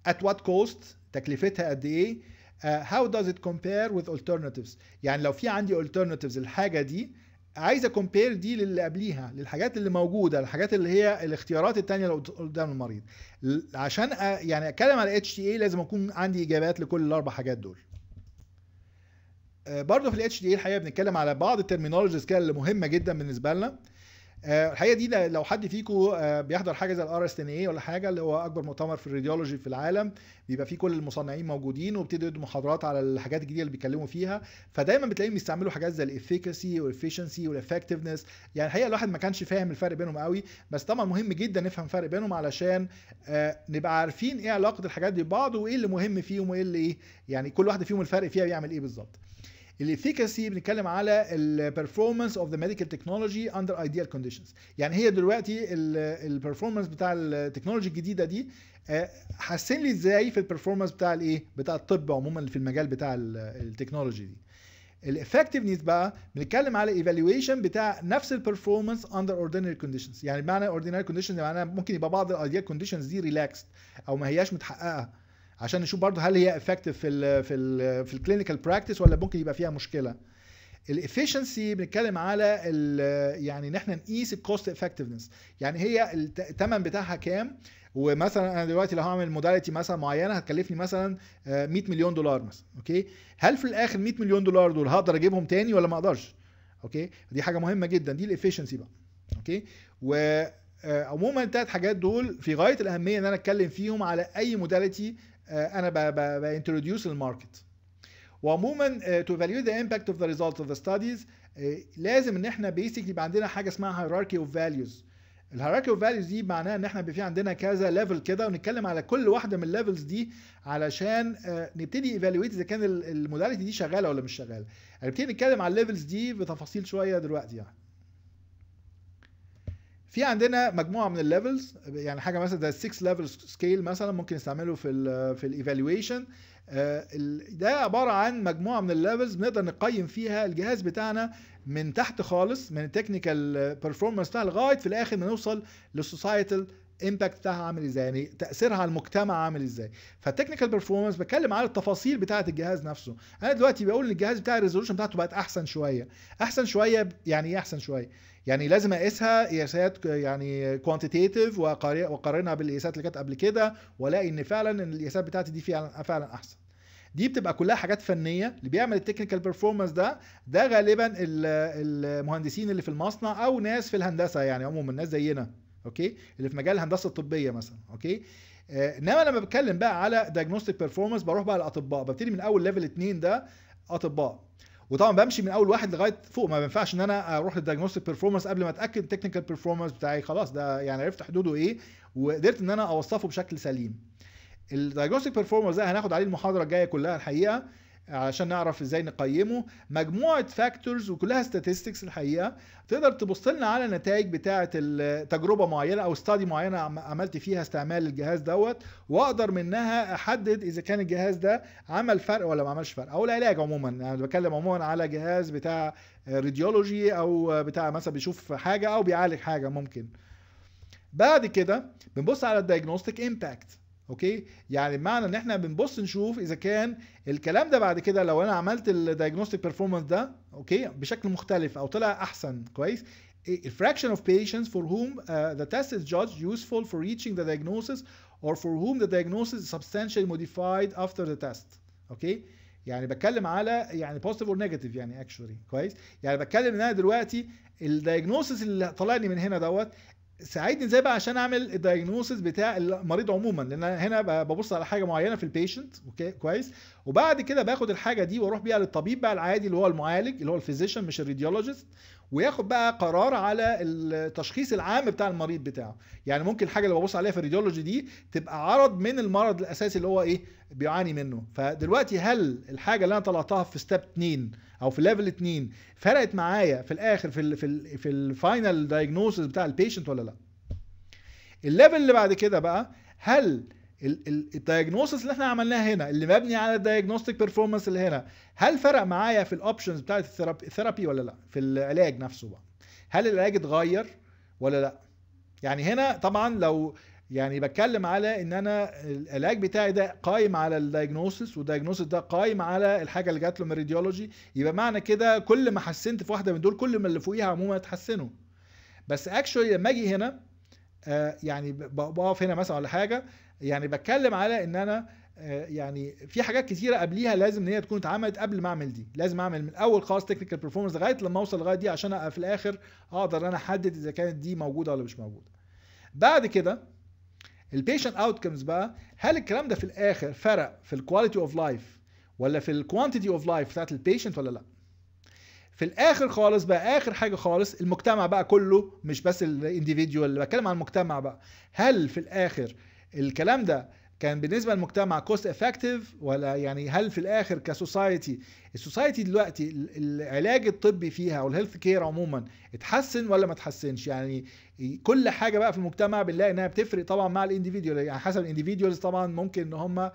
ات وات كوست تكلفتها قد ايه هاو داز ات كومبير وذ with alternatives يعني لو في عندي alternatives الحاجه دي عايز اكمبير دي للي قبليها للحاجات اللي موجوده الحاجات اللي هي الاختيارات التانية اللي قدام المريض عشان يعني اتكلم على اتش تي اي لازم اكون عندي اجابات لكل الاربع حاجات دول آه، برضه في الاتش دي الحقيقه بنتكلم على بعض الترمينولوجيز كده اللي مهمه جدا بالنسبه لنا آه، الحقيقه دي لو حد فيكم آه، بيحضر حاجه زي الار اس ان اي ولا حاجه اللي هو اكبر مؤتمر في الراديولوجي في العالم بيبقى فيه كل المصنعين موجودين وبتدي يدوا محاضرات على الحاجات الجديده اللي بيتكلموا فيها فدايما بتلاقيهم بيستعملوا حاجات زي الافيكاسي والافشنسي والافكتفنس يعني الحقيقه الواحد ما كانش فاهم الفرق بينهم قوي بس طبعا مهم جدا نفهم الفرق بينهم علشان نبقى عارفين ايه علاقه الحاجات دي ببعض وايه اللي مهم فيهم وايه اللي ايه يعني كل واحده فيهم الفرق فيها بيعمل ايه بالظبط الافيكاسي بنتكلم على البرفورمانس اوف ذا ميديكال تكنولوجي اندر ايديال كونديشنز يعني هي دلوقتي البرفورمانس بتاع التكنولوجي الجديده دي آه، حاسين لي ازاي في البرفورمانس بتاع الايه بتاع الطب عموما في المجال بتاع التكنولوجي دي الافكتيفنس بقى بنتكلم على ايفالويشن بتاع نفس البرفورمانس اندر اوردينري كونديشنز يعني بمعنى اوردينري كونديشنز معناها ممكن يبقى بعض الايديال كونديشنز دي ريلاكسد او ما هياش متحققه عشان نشوف برضه هل هي افكتيف في الـ في الـ في الكلينيكال براكتس ولا ممكن يبقى فيها مشكله الافشنسي بنتكلم على يعني ان احنا نقيس الكوست افكتيفنس يعني هي الثمن بتاعها كام ومثلا انا دلوقتي لو هعمل موداليتي مثلا معينه هتكلفني مثلا 100 آه، مليون دولار مثلا اوكي هل في الاخر 100 مليون دولار دول هقدر اجيبهم تاني ولا ما اقدرش اوكي دي حاجه مهمه جدا دي الافشنسي بقى اوكي و آه، عموما الثلاث حاجات دول في غايه الاهميه ان انا اتكلم فيهم على اي موداليتي آه، انا بانتروديوس الماركت وعموما تو فاليو ذا امباكت اوف ذا ريزلت اوف ذا ستاديز لازم ان احنا بيسكلي يبقى عندنا حاجه اسمها هيراركي اوف فاليوز الهيراركي اوف فاليوز دي معناها ان احنا في عندنا كذا ليفل كده ونتكلم على كل واحده من الليفلز دي علشان آه، نبتدي ايفالويت اذا كان الموداليتي دي شغاله ولا مش شغاله هنبتدي يعني نتكلم على الليفلز دي بتفاصيل شويه دلوقتي يعني في عندنا مجموعه من الليفلز يعني حاجه مثلا ده 6 ليفل سكيل مثلا ممكن نستعمله في الـ في الايفالويشن آه، ده عباره عن مجموعه من الليفلز بنقدر نقيم فيها الجهاز بتاعنا من تحت خالص من التكنيكال بيرفورمانس بتاعها لغايه في الاخر ما نوصل للسوسايتال امباكت بتاعها عامل ازاي يعني تاثيرها على المجتمع عامل ازاي فالتكنيكال بيرفورمانس بتكلم على التفاصيل بتاعه الجهاز نفسه انا دلوقتي بقول ان الجهاز بتاعي الريزولوشن بتاعته بقت احسن شويه احسن شويه يعني ايه احسن شويه يعني لازم اقيسها قياسات يعني كوانتيتيف واقارنها بالقياسات اللي كانت قبل كده والاقي ان فعلا ان القياسات بتاعتي دي فعلا فعلا احسن دي بتبقى كلها حاجات فنيه اللي بيعمل التكنيكال بيرفورمانس ده ده غالبا المهندسين اللي في المصنع او ناس في الهندسه يعني عموما ناس زينا اوكي اللي في مجال الهندسه الطبيه مثلا اوكي آه، انما لما بتكلم بقى على دايجنوستيك بيرفورمانس بروح بقى للاطباء ببتدي من اول ليفل 2 ده اطباء وطبعا بمشي من اول واحد لغايه فوق ما بينفعش ان انا اروح للدياجنوستيك بيرفورمانس قبل ما اتاكد التكنيكال بيرفورمانس بتاعي خلاص ده يعني عرفت حدوده ايه وقدرت ان انا اوصفه بشكل سليم الدياجنوستيك بيرفورمانس ده هناخد عليه المحاضره الجايه كلها الحقيقه عشان نعرف ازاي نقيمه مجموعه فاكتورز وكلها statistics الحقيقه تقدر تبص لنا على نتائج بتاعه تجربه معينه او ستادي معينه عملت فيها استعمال الجهاز دوت واقدر منها احدد اذا كان الجهاز ده عمل فرق ولا ما عملش فرق او العلاج عموما يعني انا يعني بتكلم عموما على جهاز بتاع راديولوجي او بتاع مثلا بيشوف حاجه او بيعالج حاجه ممكن بعد كده بنبص على الدايجنوستيك امباكت اوكي يعني بمعنى ان احنا بنبص نشوف اذا كان الكلام ده بعد كده لو انا عملت الدايجنوستيك بيرفورمانس ده اوكي بشكل مختلف او طلع احسن كويس إيه، a fraction of patients for whom uh, the test is judged useful for reaching the diagnosis or for whom the diagnosis is substantially modified after the test اوكي يعني بتكلم على يعني positive or negative يعني actually كويس يعني بتكلم ان انا دلوقتي الدايجنوسس اللي طلعني من هنا دوت ساعدني ازاي بقى عشان اعمل الدايجنوسيس بتاع المريض عموما لان هنا ببص على حاجه معينه في البيشنت اوكي كويس وبعد كده باخد الحاجه دي واروح بيها للطبيب بقى العادي اللي هو المعالج اللي هو الفيزيشن مش الراديولوجيست وياخد بقى قرار على التشخيص العام بتاع المريض بتاعه يعني ممكن الحاجه اللي ببص عليها في الراديولوجي دي تبقى عرض من المرض الاساسي اللي هو ايه بيعاني منه فدلوقتي هل الحاجه اللي انا طلعتها في ستيب 2 او في ليفل 2 فرقت معايا في الاخر في الـ في الـ في الفاينل دايجنوسيس بتاع البيشنت ولا لا الليفل اللي بعد كده بقى هل الدايجنوستس اللي احنا عملناها هنا اللي مبني على الدايجنوستيك بيرفورمانس اللي هنا هل فرق معايا في الاوبشنز بتاعت الثيرابي ولا لا في العلاج نفسه بقى هل العلاج اتغير ولا لا يعني هنا طبعا لو يعني بتكلم على ان انا العلاج بتاعي ده قايم على الدايجنوسس والدايجنوسس ده قايم على الحاجه اللي جات له من الراديولوجي يبقى معنى كده كل ما حسنت في واحده من دول كل ما اللي فوقيها عموما اتحسنوا بس اكشولي لما اجي هنا آه يعني بقف هنا مثلا ولا حاجه يعني بتكلم على ان انا آه، يعني في حاجات كتيره قبليها لازم ان هي تكون اتعملت قبل ما اعمل دي لازم اعمل من الاول خالص تكنيكال بيرفورمانس لغايه لما اوصل لغايه دي عشان في الاخر اقدر انا احدد اذا كانت دي موجوده ولا مش موجوده بعد كده البيشنت اوتكمز بقى هل الكلام ده في الاخر فرق في الكواليتي اوف لايف ولا في الكوانتيتي اوف لايف بتاعت البيشنت ولا لا في الاخر خالص بقى اخر حاجه خالص المجتمع بقى كله مش بس الانديفيديوال اللي بتكلم عن المجتمع بقى هل في الاخر الكلام ده كان بالنسبه للمجتمع كوست افكتيف ولا يعني هل في الاخر كسوسايتي السوسايتي دلوقتي العلاج الطبي فيها والهيلث كير عموما اتحسن ولا ما اتحسنش يعني كل حاجه بقى في المجتمع بنلاقي انها بتفرق طبعا مع الانديفيديوال يعني حسب الانديفيديوالز طبعا ممكن ان هم آه،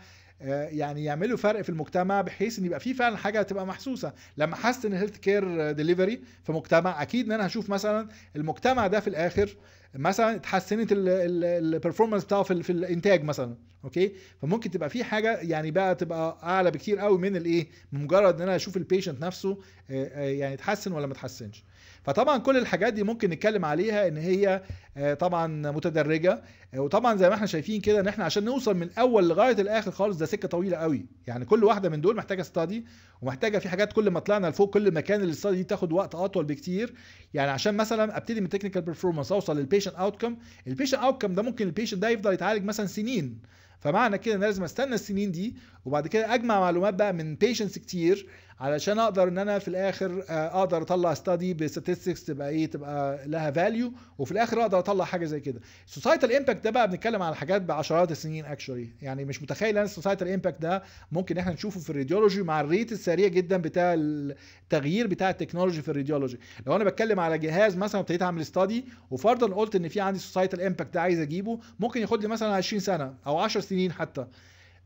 يعني يعملوا فرق في المجتمع بحيث ان يبقى في فعلا حاجه تبقى محسوسه لما احسن الهيلث كير ديليفري في مجتمع اكيد ان انا هشوف مثلا المجتمع ده في الاخر مثلا اتحسنت البرفورمانس بتاعه في, في الانتاج مثلا اوكي فممكن تبقى في حاجه يعني بقى تبقى اعلى بكتير قوي من الايه مجرد ان انا اشوف البيشنت نفسه آه، آه، يعني اتحسن ولا ما اتحسنش فطبعا كل الحاجات دي ممكن نتكلم عليها ان هي آه، طبعا متدرجه وطبعا زي ما احنا شايفين كده ان احنا عشان نوصل من الاول لغايه الاخر خالص ده سكه طويله قوي يعني كل واحده من دول محتاجه ستادي ومحتاجه في حاجات كل ما طلعنا لفوق كل ما كان الاستادي دي تاخد وقت اطول بكتير يعني عشان مثلا ابتدي من تكنيكال بيرفورمانس اوصل للبيشنت اوتكم البيشنت اوتكم ده ممكن البيشنت ده يفضل يتعالج مثلا سنين فمعنى كده ان انا لازم استنى السنين دي وبعد كده اجمع معلومات بقى من بيشنتس كتير علشان اقدر ان انا في الاخر آه، اقدر اطلع ستادي بستاتستكس تبقى ايه تبقى لها فاليو وفي الاخر اقدر اطلع حاجه زي كده السوسايتال امباكت ده بقى بنتكلم على حاجات بعشرات السنين اكشولي يعني مش متخيل ان السوسايتال امباكت ده ممكن احنا نشوفه في الراديولوجي مع الريت السريع جدا بتاع التغيير بتاع التكنولوجي في الراديولوجي لو انا بتكلم على جهاز مثلا ابتديت اعمل ستادي وفرضا قلت ان في عندي سوسايتال امباكت ده عايز اجيبه ممكن ياخد لي مثلا 20 سنه او 10 سنين حتى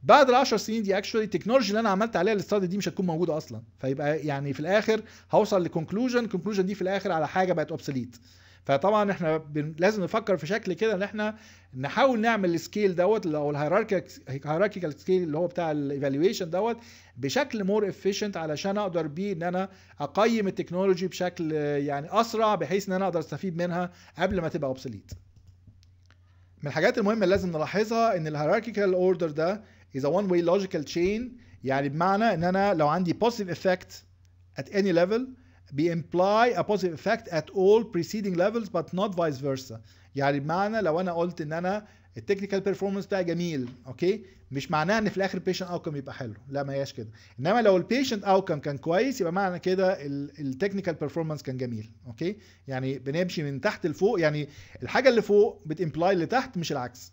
بعد ال 10 سنين دي اكشولي التكنولوجي اللي انا عملت عليها الاستادي دي مش هتكون موجوده اصلا فيبقى يعني في الاخر هوصل لكونكلوجن الكونكلوجن دي في الاخر على حاجه بقت اوبسليت فطبعا احنا لازم نفكر في شكل كده ان احنا نحاول نعمل السكيل دوت او الهيراركيكال سكيل اللي هو بتاع الايفالويشن دوت بشكل مور افيشنت علشان اقدر بيه ان انا اقيم التكنولوجي بشكل يعني اسرع بحيث ان انا اقدر استفيد منها قبل ما تبقى اوبسليت من الحاجات المهمه اللي لازم نلاحظها ان الهيراركيكال اوردر ده is a one way logical chain يعني بمعنى ان انا لو عندي positive effect at any level imply a positive effect at all preceding levels but not vice versa يعني بمعنى لو انا قلت ان انا التكنيكال بيرفورمانس بتاعي جميل اوكي مش معناها ان في الاخر البيشنت اوتكم يبقى حلو لا ما هياش كده انما لو البيشنت اوتكم كان كويس يبقى معنى كده التكنيكال بيرفورمانس كان جميل اوكي يعني بنمشي من تحت لفوق يعني الحاجه اللي فوق بتمبلاي اللي تحت مش العكس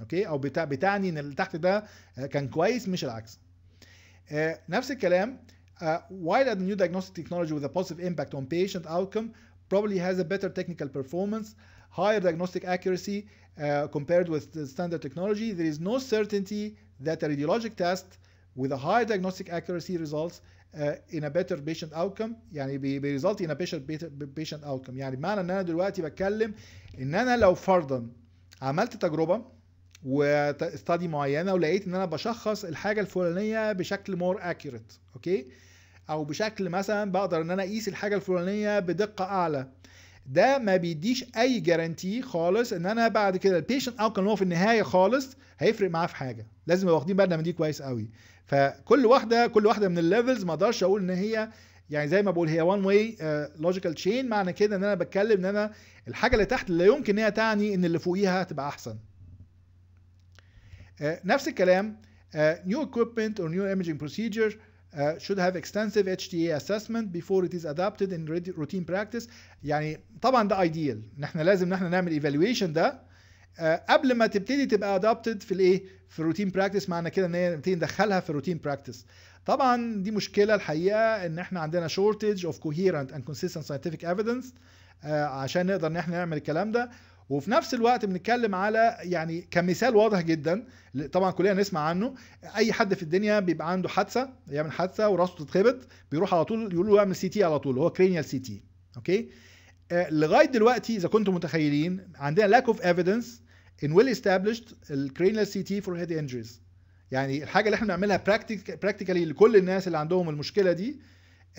اوكي او بتاع بتعني ان اللي تحت ده كان كويس مش العكس نفس الكلام while the new diagnostic technology with a positive impact on patient outcome probably has a better technical performance, higher diagnostic accuracy uh, compared with the standard technology, there is no certainty that a radiologic test with a higher diagnostic accuracy results uh, in a better patient outcome يعني بي, result in a better patient outcome يعني بمعنى ان انا دلوقتي بتكلم ان انا لو فرضا عملت تجربه وستادي معينه ولقيت ان انا بشخص الحاجه الفلانيه بشكل مور اكيوريت اوكي او بشكل مثلا بقدر ان انا اقيس الحاجه الفلانيه بدقه اعلى ده ما بيديش اي جارانتي خالص ان انا بعد كده البيشنت اوت كان هو في النهايه خالص هيفرق معاه في حاجه لازم يبقى واخدين بالنا من دي كويس قوي فكل واحده كل واحده من الليفلز ما اقدرش اقول ان هي يعني زي ما بقول هي وان واي لوجيكال تشين معنى كده ان انا بتكلم ان انا الحاجه اللي تحت لا يمكن ان هي تعني ان اللي فوقيها هتبقى احسن نفس الكلام new equipment or new imaging procedure Uh, should have extensive HTA assessment before it is adopted in routine practice يعني طبعا ده ideal ان احنا لازم ان احنا نعمل evaluation ده uh, قبل ما تبتدي تبقى adopted في الايه في الروتين براكتس معنى كده ان هي نبتدي ندخلها في الروتين براكتس طبعا دي مشكله الحقيقه ان احنا عندنا shortage of coherent and consistent scientific evidence uh, عشان نقدر ان احنا نعمل الكلام ده وفي نفس الوقت بنتكلم على يعني كمثال واضح جدا طبعا كلنا نسمع عنه اي حد في الدنيا بيبقى عنده حادثه يعمل حادثه وراسه تتخبط بيروح على طول يقول له اعمل سي تي على طول هو كرينيال سي تي اوكي لغايه دلوقتي اذا كنتم متخيلين عندنا لاك اوف ايفيدنس ان ويل established الكرينيال سي تي فور هيد انجريز يعني الحاجه اللي احنا بنعملها براكتيكالي لكل الناس اللي عندهم المشكله دي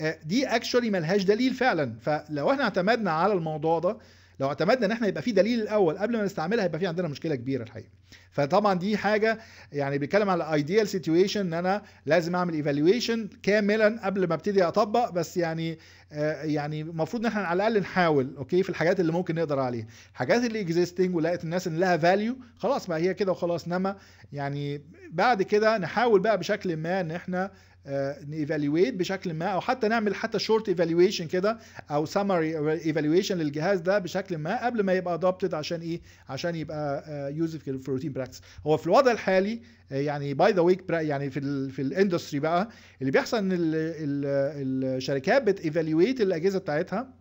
آه، دي اكشولي ملهاش دليل فعلا فلو احنا اعتمدنا على الموضوع ده لو اعتمدنا ان احنا يبقى في دليل الاول قبل ما نستعملها هيبقى في عندنا مشكله كبيره الحقيقه فطبعا دي حاجه يعني بيتكلم على ايديال سيتويشن ان انا لازم اعمل ايفالويشن كاملا قبل ما ابتدي اطبق بس يعني آه يعني المفروض ان احنا على الاقل نحاول اوكي في الحاجات اللي ممكن نقدر عليها الحاجات اللي اكزيستنج ولقيت الناس ان لها فاليو خلاص بقى هي كده وخلاص انما يعني بعد كده نحاول بقى بشكل ما ان احنا آه، نيفالويت بشكل ما او حتى نعمل حتى شورت ايفالويشن كده او سمري ايفالويشن للجهاز ده بشكل ما قبل ما يبقى ادابتد عشان ايه عشان يبقى يوزف آه، في الروتين براكتس هو في الوضع الحالي آه، يعني باي ذا ويك يعني في الـ في الاندستري بقى اللي بيحصل ان الـ الـ الشركات بتيفالويت الاجهزه بتاعتها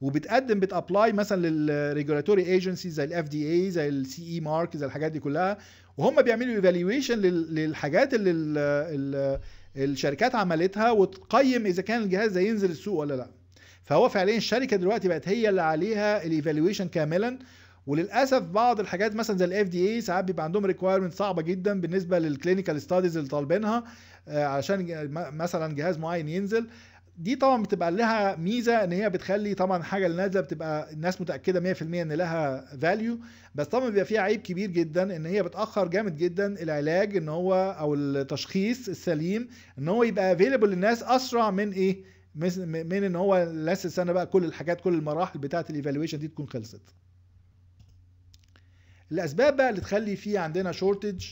وبتقدم بتابلاي مثلا للريجولاتوري ايجنسي زي الاف دي اي زي السي اي مارك زي الحاجات دي كلها وهم بيعملوا ايفالويشن للحاجات اللي الشركات عملتها وتقيم اذا كان الجهاز ده ينزل السوق ولا لا فهو فعليا الشركه دلوقتي بقت هي اللي عليها الايفالويشن كاملا وللاسف بعض الحاجات مثلا زي الاف دي اي ساعات بيبقى عندهم ريكوايرمنت صعبه جدا بالنسبه للكلينيكال ستاديز اللي طالبينها آه، علشان مثلا جهاز معين ينزل دي طبعا بتبقى لها ميزه ان هي بتخلي طبعا حاجه اللي نازله بتبقى الناس متاكده 100% ان لها فاليو بس طبعا بيبقى فيها عيب كبير جدا ان هي بتاخر جامد جدا العلاج ان هو او التشخيص السليم ان هو يبقى افيلبل للناس اسرع من ايه من ان هو لسه السنه بقى كل الحاجات كل المراحل بتاعه الايفالويشن دي تكون خلصت الاسباب بقى اللي تخلي في عندنا شورتج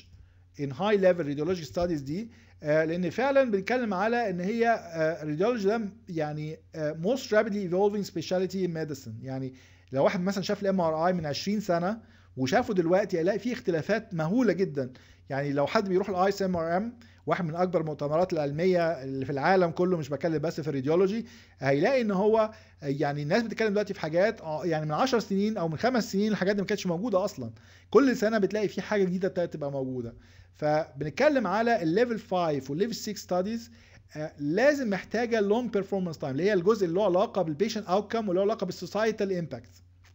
ان هاي ليفل ريديولوجي ستاديز دي آه، لان فعلا بنتكلم على ان هي الراديولوجي آه، ده يعني موست آه، رابيدلي evolving سبيشاليتي ميديسن يعني لو واحد مثلا شاف الام ار اي من 20 سنه وشافه دلوقتي هيلاقي فيه اختلافات مهوله جدا يعني لو حد بيروح الاي اس ام ار ام واحد من اكبر المؤتمرات العلميه اللي في العالم كله مش بتكلم بس في الراديولوجي هيلاقي ان هو يعني الناس بتتكلم دلوقتي في حاجات آه، يعني من 10 سنين او من خمس سنين الحاجات دي ما كانتش موجوده اصلا كل سنه بتلاقي في حاجه جديده ابتدت تبقى موجوده فبنتكلم على الليفل 5 والليفل 6 ستاديز لازم محتاجه لونج بيرفورمانس تايم اللي هي الجزء اللي له علاقه بالبيشنت اوت كام واللي له علاقه بالسوسايتال امباكت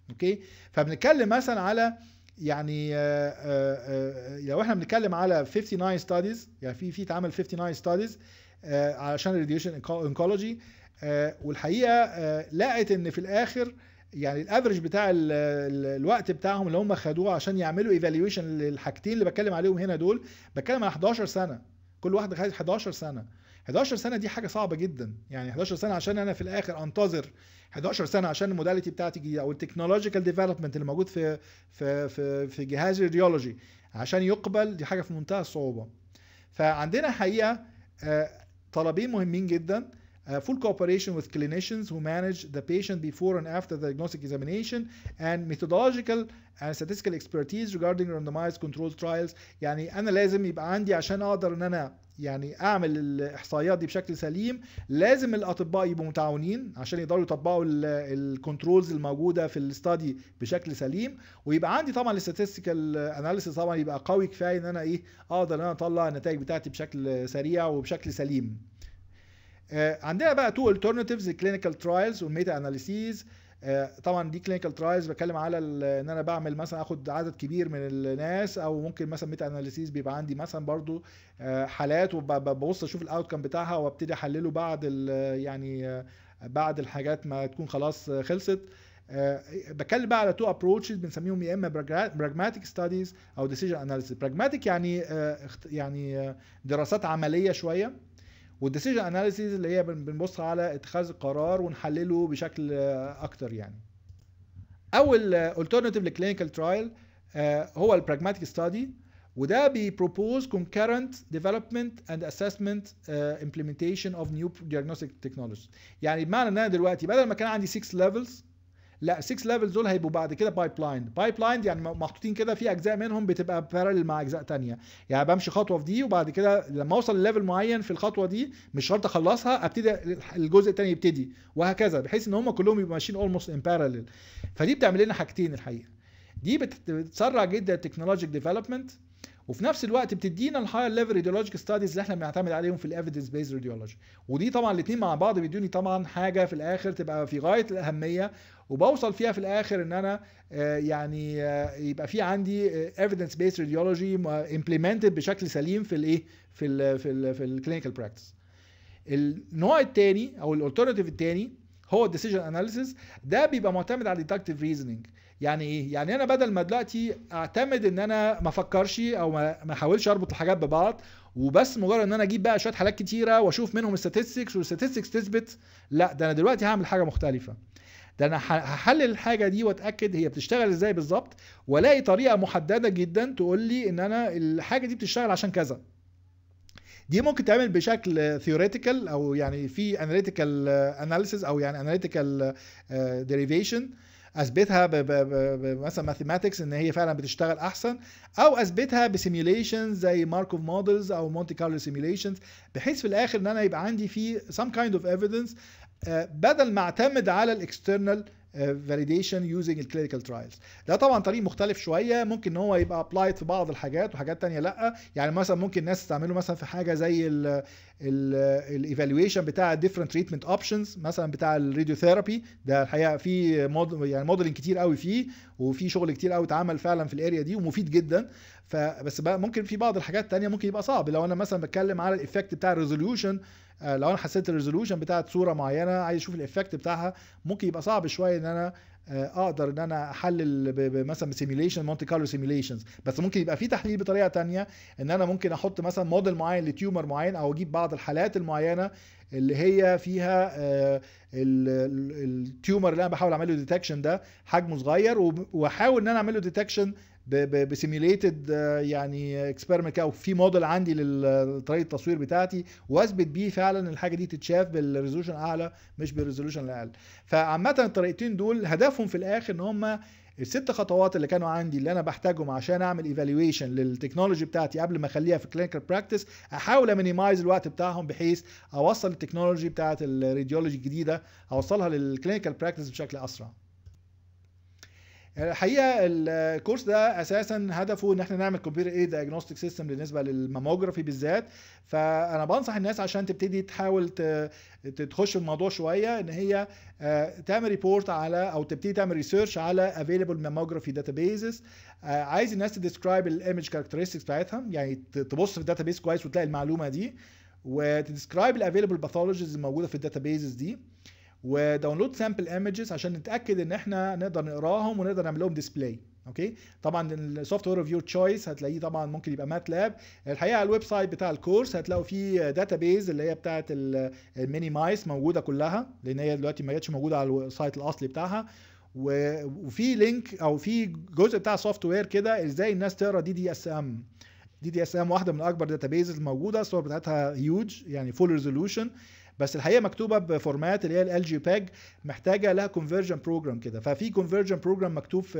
اوكي فبنتكلم مثلا على يعني آه، آه، آه، لو احنا بنتكلم على 59 ستاديز يعني في في اتعمل 59 ستاديز علشان الريديشن انكولوجي والحقيقه لقت ان في الاخر يعني الافرج بتاع الوقت بتاعهم اللي هم خدوه عشان يعملوا ايفالويشن للحاجتين اللي بتكلم عليهم هنا دول بتكلم على 11 سنه كل واحده خدت 11 سنه 11 سنه دي حاجه صعبه جدا يعني 11 سنه عشان انا في الاخر انتظر 11 سنه عشان الموداليتي بتاعتي جديده او التكنولوجيكال ديفلوبمنت اللي موجود في في في في جهاز الريولوجي عشان يقبل دي حاجه في منتهى الصعوبه فعندنا حقيقه آه، طلبين مهمين جدا uh, full cooperation with clinicians who manage the patient before and after the diagnostic examination and methodological and statistical expertise regarding randomized controlled trials يعني انا لازم يبقى عندي عشان اقدر ان انا يعني اعمل الاحصائيات دي بشكل سليم لازم الاطباء يبقوا متعاونين عشان يقدروا يطبقوا الكنترولز الموجوده في الاستادي بشكل سليم ويبقى عندي طبعا الاستاتستيكال اناليسيس طبعا يبقى قوي كفايه ان انا ايه اقدر ان انا اطلع النتائج بتاعتي بشكل سريع وبشكل سليم آه، عندنا بقى تو الترنتيفز كلينيكال ترايلز والميتا اناليسيز طبعا دي كلينيكال ترايلز بتكلم على ان انا بعمل مثلا اخد عدد كبير من الناس او ممكن مثلا ميتا اناليسيز بيبقى عندي مثلا برضو آه، حالات وببص اشوف الاوتكم بتاعها وابتدي احلله بعد يعني آه، بعد الحاجات ما تكون خلاص خلصت بتكلم بقى على تو ابروتشز بنسميهم يا اما براجماتيك ستاديز او ديسيجن اناليسيز براجماتيك يعني يعني دراسات عمليه شويه والديسيجن اناليسيز اللي هي بنبص على اتخاذ القرار ونحلله بشكل اكتر يعني اول الترناتيف للكلينيكال ترايل هو البراجماتيك ستادي وده بيبروبوز concurrent development and assessment uh, implementation of new diagnostic تكنولوجي يعني بمعنى ان انا دلوقتي بدل ما كان عندي 6 ليفلز لا 6 ليفلز دول هيبقوا بعد كده بايب لايند بايب لايند يعني محطوطين كده في اجزاء منهم بتبقى بارلل مع اجزاء تانية يعني بمشي خطوه في دي وبعد كده لما اوصل لليفل معين في الخطوه دي مش شرط اخلصها ابتدي الجزء التاني يبتدي وهكذا بحيث ان هم كلهم يبقوا ماشيين اولموست ان بارلل فدي بتعمل لنا حاجتين الحقيقه دي بتسرع جدا التكنولوجيك ديفلوبمنت وفي نفس الوقت بتدينا الهاير ليفل راديولوجيك ستاديز اللي احنا بنعتمد عليهم في الايفيدنس بيز راديولوجي ودي طبعا الاثنين مع بعض بيدوني طبعا حاجه في الاخر تبقى في غايه الاهميه وبوصل فيها في الاخر ان انا آه، يعني آه، يبقى في عندي ايفيدنس بيز راديولوجي امبلمنتد بشكل سليم في الايه في الـ في في الكلينيكال براكتس النوع الثاني او الالترناتيف الثاني هو الديسيجن اناليسيز ده بيبقى معتمد على الديتكتيف ريزنينج يعني ايه يعني انا بدل ما دلوقتي اعتمد ان انا ما افكرش او ما احاولش اربط الحاجات ببعض وبس مجرد ان انا اجيب بقى شويه حالات كتيره واشوف منهم الستاتستكس والستاتستكس تثبت لا ده انا دلوقتي هعمل حاجه مختلفه ده انا هحلل الحاجه دي واتاكد هي بتشتغل ازاي بالظبط والاقي طريقه محدده جدا تقول لي ان انا الحاجه دي بتشتغل عشان كذا دي ممكن تعمل بشكل ثيوريتيكال او يعني في اناليتيكال اناليسيز آه، او يعني اناليتيكال آه، ديريفيشن اثبتها مثلا ماثيماتكس ان هي فعلا بتشتغل احسن او اثبتها بسيميوليشنز زي ماركوف مودلز او مونتي كارلو سيميوليشنز بحيث في الاخر ان انا يبقى عندي في سم كايند اوف ايفيدنس بدل ما اعتمد على الاكسترنال فاليديشن يوزنج الكلينيكال ترايلز ده طبعا طريق مختلف شويه ممكن ان هو يبقى ابلايد في بعض الحاجات وحاجات تانية لا يعني مثلا ممكن ناس تستعمله مثلا في حاجه زي الايفالويشن بتاع الديفرنت تريتمنت اوبشنز مثلا بتاع ثيرابي ده الحقيقه في يعني موديلنج كتير قوي فيه وفي شغل كتير قوي اتعمل فعلا في الاريا دي ومفيد جدا فبس بقى ممكن في بعض الحاجات التانية ممكن يبقى صعب لو انا مثلا بتكلم على الايفكت بتاع الريزوليوشن آه، لو انا حسيت الريزولوشن بتاعت صوره معينه عايز اشوف الايفكت بتاعها ممكن يبقى صعب شويه ان انا آه، اقدر ان انا احلل مثلا بسيميليشن مونتي كارلو سيميليشنز بس ممكن يبقى في تحليل بطريقه تانية ان انا ممكن احط مثلا موديل معين لتيومر معين او اجيب بعض الحالات المعينه اللي هي فيها آه، التيومر اللي انا بحاول اعمل له ديتكشن ده حجمه صغير واحاول ان انا اعمل له ديتكشن بسيميليتد آه، يعني اكسبيرمنت او في موديل عندي لطريقه التصوير بتاعتي واثبت بيه فعلا الحاجه دي تتشاف بالريزولوشن اعلى مش بالريزولوشن الاقل فعامه الطريقتين دول هدفهم في الاخر ان هم الست خطوات اللي كانوا عندي اللي انا بحتاجهم عشان اعمل ايفالويشن للتكنولوجي بتاعتي قبل ما اخليها في كلينيكال براكتس احاول امينيمايز الوقت بتاعهم بحيث اوصل التكنولوجي بتاعت الراديولوجي الجديده اوصلها للكلينيكال براكتس بشكل اسرع الحقيقه الكورس ده اساسا هدفه ان احنا نعمل كمبيوتر ايد دايجنوستيك سيستم بالنسبه للماموجرافي بالذات فانا بنصح الناس عشان تبتدي تحاول تخش الموضوع شويه ان هي آه، تعمل ريبورت على او تبتدي تعمل ريسيرش على افيلبل ماموجرافي داتابيزز عايز الناس تديسكرايب الايمج كاركترستكس بتاعتها يعني تبص في الداتابيز كويس وتلاقي المعلومه دي وتديسكرايب الافيلبل باثولوجيز الموجوده في الداتابيزز دي وداونلود سامبل ايمجز عشان نتاكد ان احنا نقدر نقراهم ونقدر نعمل لهم ديسبلاي اوكي طبعا السوفت وير اوف يور تشويس هتلاقيه طبعا ممكن يبقى مات لاب الحقيقه على الويب سايت بتاع الكورس هتلاقوا فيه داتا بيز اللي هي بتاعه الميني مايس موجوده كلها لان هي دلوقتي ما جتش موجوده على السايت الاصلي بتاعها وفي لينك او في جزء بتاع سوفت وير كده ازاي الناس تقرا دي دي اس ام دي دي اس ام واحده من اكبر بيز الموجوده الصور بتاعتها هيوج يعني فول ريزولوشن بس الحقيقه مكتوبه بفورمات اللي هي ال جي باج محتاجه لها كونفرجن بروجرام كده ففي كونفرجن بروجرام مكتوب في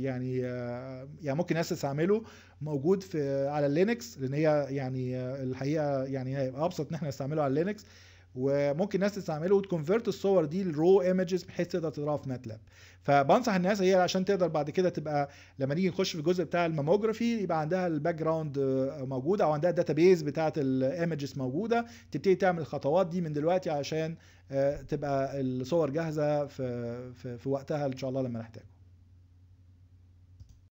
يعني آه، يعني ممكن ناس تستعمله موجود في على اللينكس لان هي يعني آه، الحقيقه يعني هيبقى ابسط ان احنا نستعمله على اللينكس وممكن ناس تستعمله وتكونفرت الصور دي لرو ايمجز بحيث تقدر تضربها في ماتلاب فبنصح الناس هي عشان تقدر بعد كده تبقى لما نيجي نخش في الجزء بتاع الماموجرافي يبقى عندها الباك آه، جراوند موجوده او عندها بيز بتاعه الايمجز موجوده تبتدي تعمل الخطوات دي من دلوقتي عشان آه، تبقى الصور جاهزه في في, في وقتها ان شاء الله لما نحتاجه